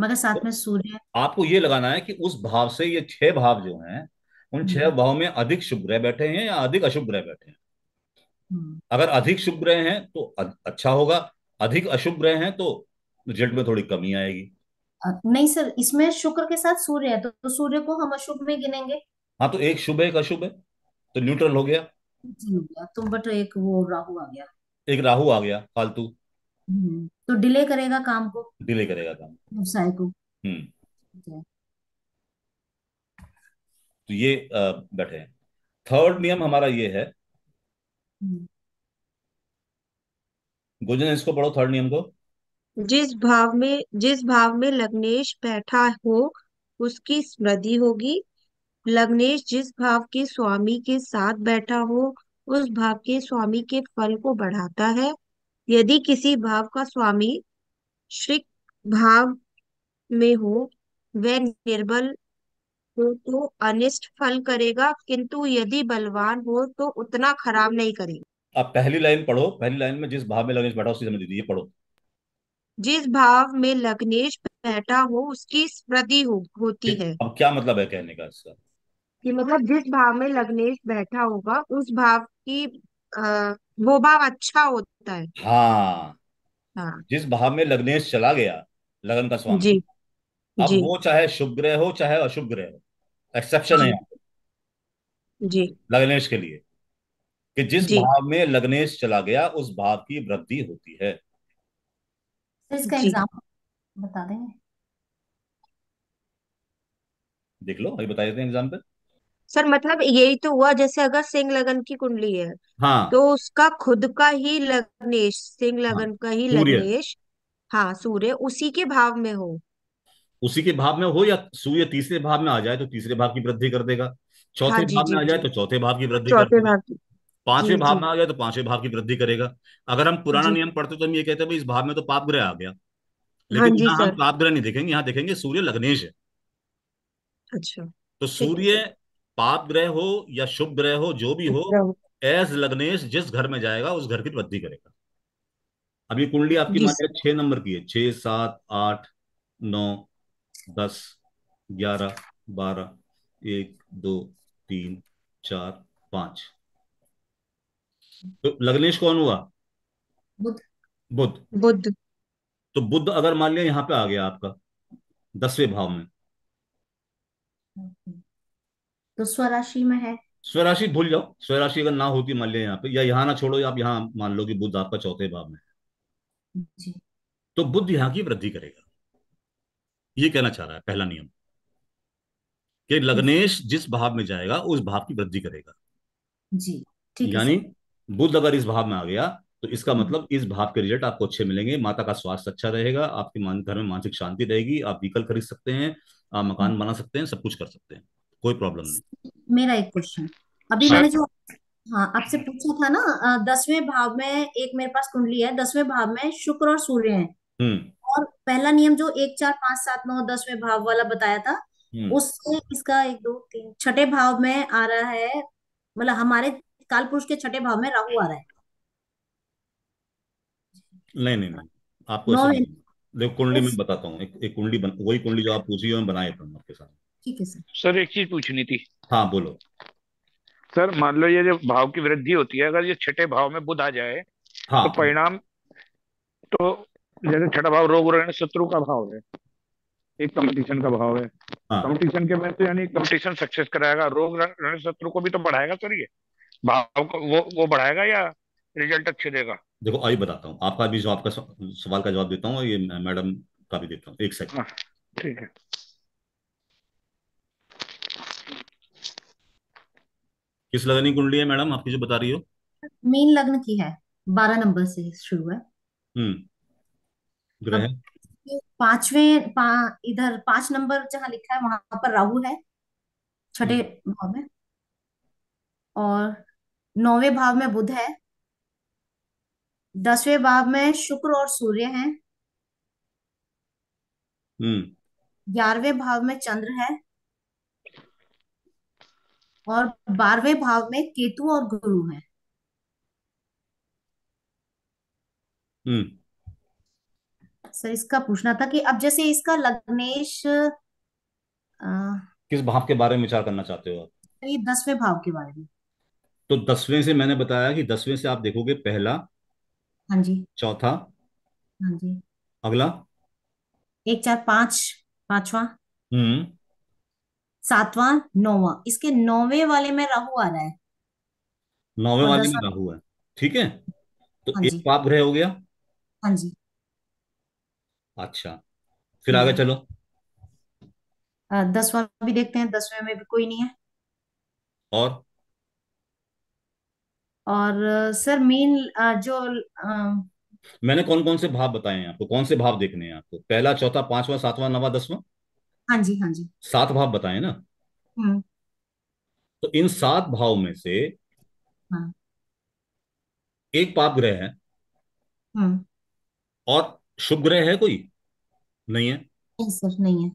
मगर साथ तो में सूर्य आपको ये लगाना है कि उस भाव से ये छह भाव जो हैं उन हम्म। छह भाव में अधिक शुभ ग्रह बैठे हैं या अधिक अशुभ ग्रह बैठे हैं हम्म। अगर अधिक शुभ ग्रह हैं तो अच्छा होगा अधिक अशुभ ग्रह हैं तो रिजल्ट में थोड़ी कमी आएगी नहीं सर इसमें शुक्र के साथ सूर्य है तो, तो सूर्य को हम अशुभ में गिनेंगे हाँ तो एक शुभ है एक अशुभ है तो न्यूट्रल हो गया तो बट एक वो राहु आ गया एक राहु आ गया फालतू हम्म, तो डिले करेगा काम को डिले करेगा काम व्यवसाय को हम्म तो ये बैठे हैं थर्ड नियम हमारा ये है हम्म। गुजन इसको पढ़ो थर्ड नियम को जिस भाव में जिस भाव में लग्नेश बैठा हो उसकी स्मृति होगी लग्नेश जिस भाव के स्वामी के साथ बैठा हो उस भाव के स्वामी के फल को बढ़ाता है यदि किसी भाव का स्वामी श्रिक भाव में हो वह निर्बल हो तो अनिष्ट फल करेगा किंतु यदि बलवान हो तो उतना खराब नहीं करेगा आप पहली लाइन पढ़ो पहली लाइन में जिस भाव में लगनेश बैठा उसी समझ लीजिए पढ़ो जिस भाव में लग्नेश बैठा हो उसकी स्मृति हो, होती है अब क्या मतलब है कहने का इसका कि मतलब जिस भाव में लग्नेश बैठा होगा उस भाव की आ, वो भाव अच्छा होता है हाँ हाँ जिस भाव में लग्नेश चला गया लगन का स्वामी जी अब जी वो चाहे शुभ ग्रह हो चाहे अशुभ ग्रह हो एक्सेप्शन है जी लग्नेश के लिए कि जिस भाव में लग्नेश चला गया उस भाव की वृद्धि होती है तो इसका एग्जाम्पल बता दें देख लो अभी बताइए थे एग्जाम्पल सर मतलब यही तो हुआ जैसे अगर सिंह लगन की कुंडली है हाँ तो उसका खुद का ही लग्नेश सिंह हाँ, लगन हाँ, का ही लग्नेश हाँ सूर्य उसी के भाव में हो उसी के भाव में हो या सूर्य तीसरे भाव में आ जाए तो तीसरे भाव की वृद्धि कर देगा चौथे हाँ भाव में आ जाए तो चौथे भाव की वृद्धि कर देगा पांचवे भाव में आ जाए तो पांचवे भाव की वृद्धि करेगा अगर हम पुराना नियम पढ़ते तो हम ये कहते हैं इस भाव में तो पाप ग्रह आ गया हाँ लेकिन यहाँ हम पाप ग्रह नहीं देखेंगे यहाँ देखेंगे सूर्य लग्नेश है अच्छा तो सूर्य पाप ग्रह हो या शुभ ग्रह हो जो भी हो एज लग्नेश जिस घर में जाएगा उस घर की वृद्धि करेगा अभी कुंडली आपकी मात्र छह नंबर की है छह सात आठ नौ दस ग्यारह बारह एक दो तीन चार पांच तो लग्नेश कौन हुआ बुद्ध बुद्ध बुद्ध तो बुद्ध अगर मान लिया यहाँ पे आ गया आपका दसवें भाव में तो स्वराशि में है स्वराशि भूल जाओ स्वराशि अगर ना होती मान लिया यहाँ पे या यहाँ ना छोड़ो आप यहाँ मान लो कि बुद्ध आपका चौथे भाव में है जी तो बुद्ध यहाँ की वृद्धि करेगा ये कहना चाह रहा है पहला नियम कि लग्नेश जिस भाव में जाएगा उस भाव की वृद्धि करेगा जी यानी बुद्ध अगर इस भाव में आ गया तो इसका मतलब इस भाव के रिजल्ट आपको अच्छे मिलेंगे माता का स्वास्थ्य अच्छा रहेगा आपके घर में मानसिक शांति रहेगी आप व्हीकल खरीद सकते हैं आप मकान बना सकते हैं सब कुछ कर सकते हैं कोई प्रॉब्लम नहीं मेरा एक क्वेश्चन अभी हाँ। मैंने जो हाँ आपसे पूछा था ना दसवें भाव में एक मेरे पास कुंडली है दसवें भाव में शुक्र और सूर्य है हम्म। और पहला नियम जो एक चार पांच सात नौ दस में भाव वाला बताया था हम्म। उससे इसका एक दो तीन छठे भाव में आ रहा है मतलब हमारे काल पुरुष के छठे भाव में राहु आ रहा है नहीं नहीं नहीं आपको नौ देखो कुंडली में बताता हूँ एक, एक कुंडली बन, वही कुंडली जो आप पूछी मैं बनाए था आपके साथ ठीक है सर सर एक चीज पूछनी थी हाँ बोलो सर मान लो ये जो भाव की वृद्धि होती है अगर ये छठे भाव में बुध आ जाए हाँ तो परिणाम तो जैसे छठा भाव रोग रहने शत्रु का भाव है एक कंपटीशन का भाव है कंपटीशन हाँ। के में तो यानी कंपटीशन सक्सेस कराएगा रोग रहने शत्रु को भी तो बढ़ाएगा सर ये भाव को वो वो बढ़ाएगा या रिजल्ट अच्छे देगा देखो अभी बताता हूँ आपका भी जो आपका सवाल का जवाब देता हूँ ये मैडम का भी देता हूँ एक सेकंड हाँ, ठीक है किस की कुंडली है मैडम आपकी जो बता रही हो मेन लग्न की है बारह नंबर से शुरू है हम्म ग्रह पांचवें पा, इधर पांच नंबर जहां लिखा है वहां पर राहु है छठे हम्म। भाव में और नौवे भाव में बुध है दसवें भाव में शुक्र और सूर्य है हम्म। ग्यारहवें भाव में चंद्र है और बारहवें भाव में केतु और गुरु है हम्म सर इसका पूछना था कि अब जैसे इसका लग्नेश किस भाव के बारे में विचार करना चाहते हो आप ये दसवें भाव के बारे में तो दसवें से मैंने बताया कि दसवें से आप देखोगे पहला हाँ जी चौथा हाँ जी अगला एक चार पांच पांचवा हम्म सातवां नौवां इसके नौवे वाले में राहु आ रहा है नौवे और वाले में राहु है ठीक है तो हाँ एक जी पाप ग्रह हो गया हाँ जी अच्छा फिर आगे हम्म चलो दसवा दसवां भी देखते हैं दसवें में भी कोई नहीं है और और सर मेन जो मैंने कौन कौन से भाव बताए हैं आपको कौन से भाव देखने हैं आपको पहला चौथा पांचवा सातवां नवा दसवां हाँ जी हाँ जी सात भाव बताए ना हम्म तो इन सात भाव में से हाँ एक पाप ग्रह है हम्म और शुभ ग्रह है कोई नहीं है सर नहीं है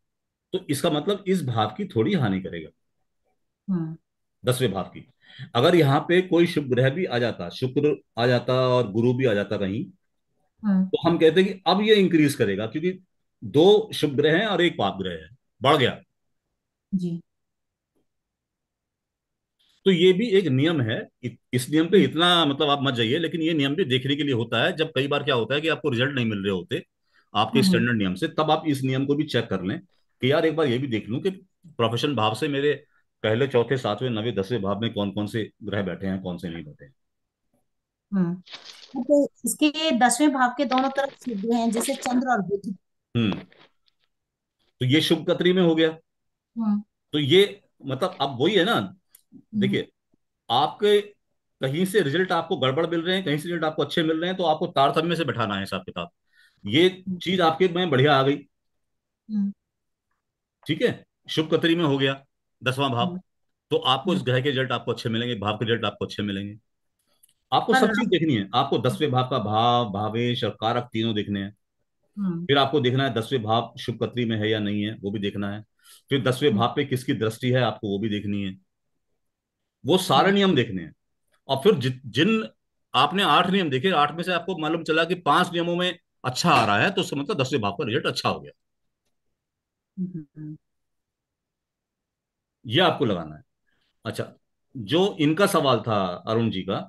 तो इसका मतलब इस भाव की थोड़ी हानि करेगा हम्म। दसवें भाव की अगर यहाँ पे कोई शुभ ग्रह भी आ जाता शुक्र आ जाता और गुरु भी आ जाता कहीं हम्म। तो हम कहते कि अब ये इंक्रीज करेगा क्योंकि दो शुभ ग्रह हैं और एक पाप ग्रह है बढ़ गया जी तो ये भी एक नियम है इस नियम पे हम्म। इतना मतलब आप मत जाइए लेकिन ये नियम भी देखने के लिए होता है जब कई बार क्या होता है कि आपको रिजल्ट नहीं मिल रहे होते आपके हम्म। स्टैंडर्ड नियम से तब आप इस नियम को भी चेक कर लें कि यार एक बार ये भी देख लूँ कि प्रोफेशन भाव से मेरे पहले चौथे सातवें नवे दसवें भाव में कौन कौन से ग्रह बैठे हैं कौन से नहीं बैठे हैं हम्म। तो इसके दसवें भाव के दोनों तरफ सिद्ध हैं जैसे चंद्र और बुध हम्म तो ये शुभ कतरी में हो गया तो ये मतलब अब वही है ना देखिए आपके कहीं से रिजल्ट आपको गड़बड़ मिल रहे हैं कहीं से रिजल्ट आपको अच्छे मिल रहे हैं तो आपको तारतम्य से बैठाना है हिसाब किताब ये हम्म। चीज आपके में बढ़िया आ गई हम्म। ठीक है शुभ कतरी में हो गया दसवां भाव हम्म। तो आपको इस ग्रह के रिजल्ट आपको अच्छे मिलेंगे भाव के रिजल्ट आपको अच्छे मिलेंगे आपको सब हाँ, चीज देखनी है आपको दसवें भाव का भाव भावेश और कारक तीनों देखने हैं फिर आपको देखना है दसवें भाव शुभ कतरी में है या नहीं है वो भी देखना है फिर दसवें भाव पे किसकी दृष्टि है आपको वो भी देखनी है वो सारे हाँ। नियम देखने हैं और फिर जि, जिन आपने आठ नियम देखे आठ में से आपको मालूम चला कि पांच नियमों में अच्छा आ रहा है तो उसका मतलब दसवें भाग का रिजल्ट अच्छा हो गया हम्म। ये आपको लगाना है अच्छा जो इनका सवाल था अरुण जी का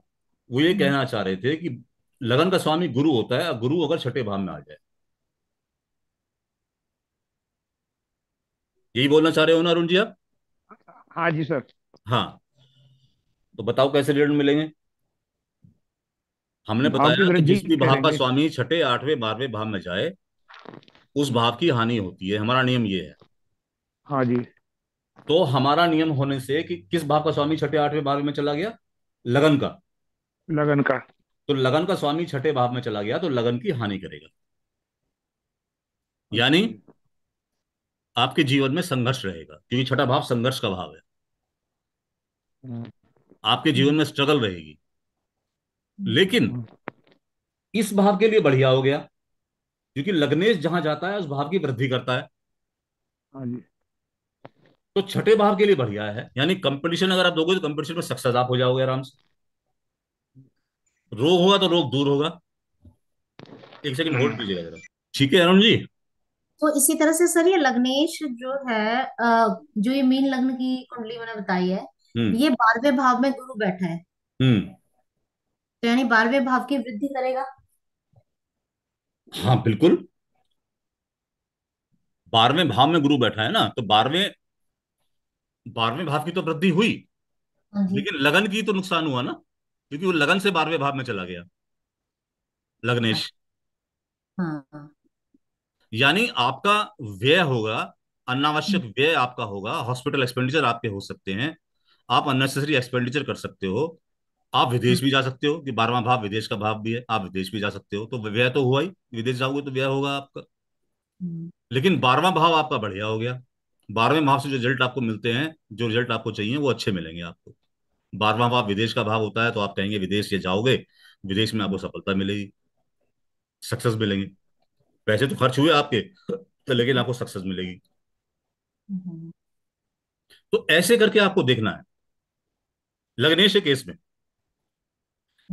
वो ये हम्म। कहना चाह रहे थे कि लगन का स्वामी गुरु होता है गुरु अगर छठे भाव में आ जाए यही बोलना चाह रहे हो ना अरुण जी आप हाँ जी सर हाँ तो बताओ कैसे रिटर्न मिलेंगे हमने बताया कि जिस भी भाव का स्वामी छठे आठवें बारहवें भाव में जाए उस भाव की हानि होती है हमारा नियम ये है हाँ जी तो हमारा नियम होने से कि किस भाव का स्वामी छठे आठवें भाव में चला गया लगन का लगन का तो लगन का स्वामी छठे भाव में चला गया तो लगन की हानि करेगा हाँ यानी आपके जीवन में संघर्ष रहेगा क्योंकि छठा भाव संघर्ष का भाव है हम्म। आपके हम्म। जीवन में स्ट्रगल रहेगी लेकिन हम्म। इस भाव के लिए बढ़िया हो गया क्योंकि लग्नेश जहां जाता है उस भाव की वृद्धि करता है हाँ तो छठे भाव के लिए बढ़िया है यानी कंपटीशन अगर आप दोगे तो कंपटीशन में सक्सेस आप हो जाओगे आराम से रोग होगा तो रोग दूर होगा एक सेकंड होल्ड कीजिएगा जरा ठीक है अरुण जी तो इसी तरह से सर ये लग्नेश जो है जो ये मीन लग्न की कुंडली मैंने बताई है हम्म। ये बारहवें भाव में गुरु बैठा है हम्म। तो यानी बारहवें भाव की वृद्धि करेगा हाँ बिल्कुल बारहवें भाव में गुरु बैठा है ना तो बारहवें बारहवें भाव की तो वृद्धि हुई हाँ जी लेकिन लगन की तो नुकसान हुआ ना क्योंकि वो लगन से बारहवें भाव में चला गया लग्नेश हाँ, हाँ। यानी आपका व्यय होगा अनावश्यक व्यय आपका होगा हॉस्पिटल एक्सपेंडिचर आपके हो सकते हैं आप अननेसेसरी एक्सपेंडिचर कर सकते हो आप विदेश भी जा सकते हो कि बारवा भाव विदेश का भाव भी है आप विदेश भी जा सकते हो तो व्यय तो हुआ ही विदेश जाओगे तो व्यय होगा आपका हम्म। लेकिन बारवा भाव आपका बढ़िया हो गया बारहवें भाव से जो रिजल्ट आपको मिलते हैं जो रिजल्ट आपको चाहिए वो अच्छे मिलेंगे आपको बारवा भाव विदेश का भाव होता है तो आप कहेंगे विदेश ये जाओगे विदेश में आपको सफलता मिलेगी सक्सेस मिलेंगे पैसे तो खर्च हुए आपके तो लेकिन आपको सक्सेस मिलेगी हम्म। तो ऐसे करके आपको देखना है लग्नेश केस में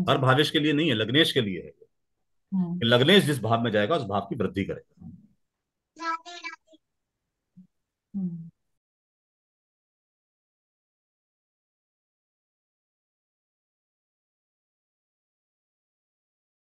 हर भावेश के लिए नहीं है लग्नेश के लिए है हम्म। लग्नेश जिस भाव में जाएगा उस भाव की वृद्धि करेगा हम्म।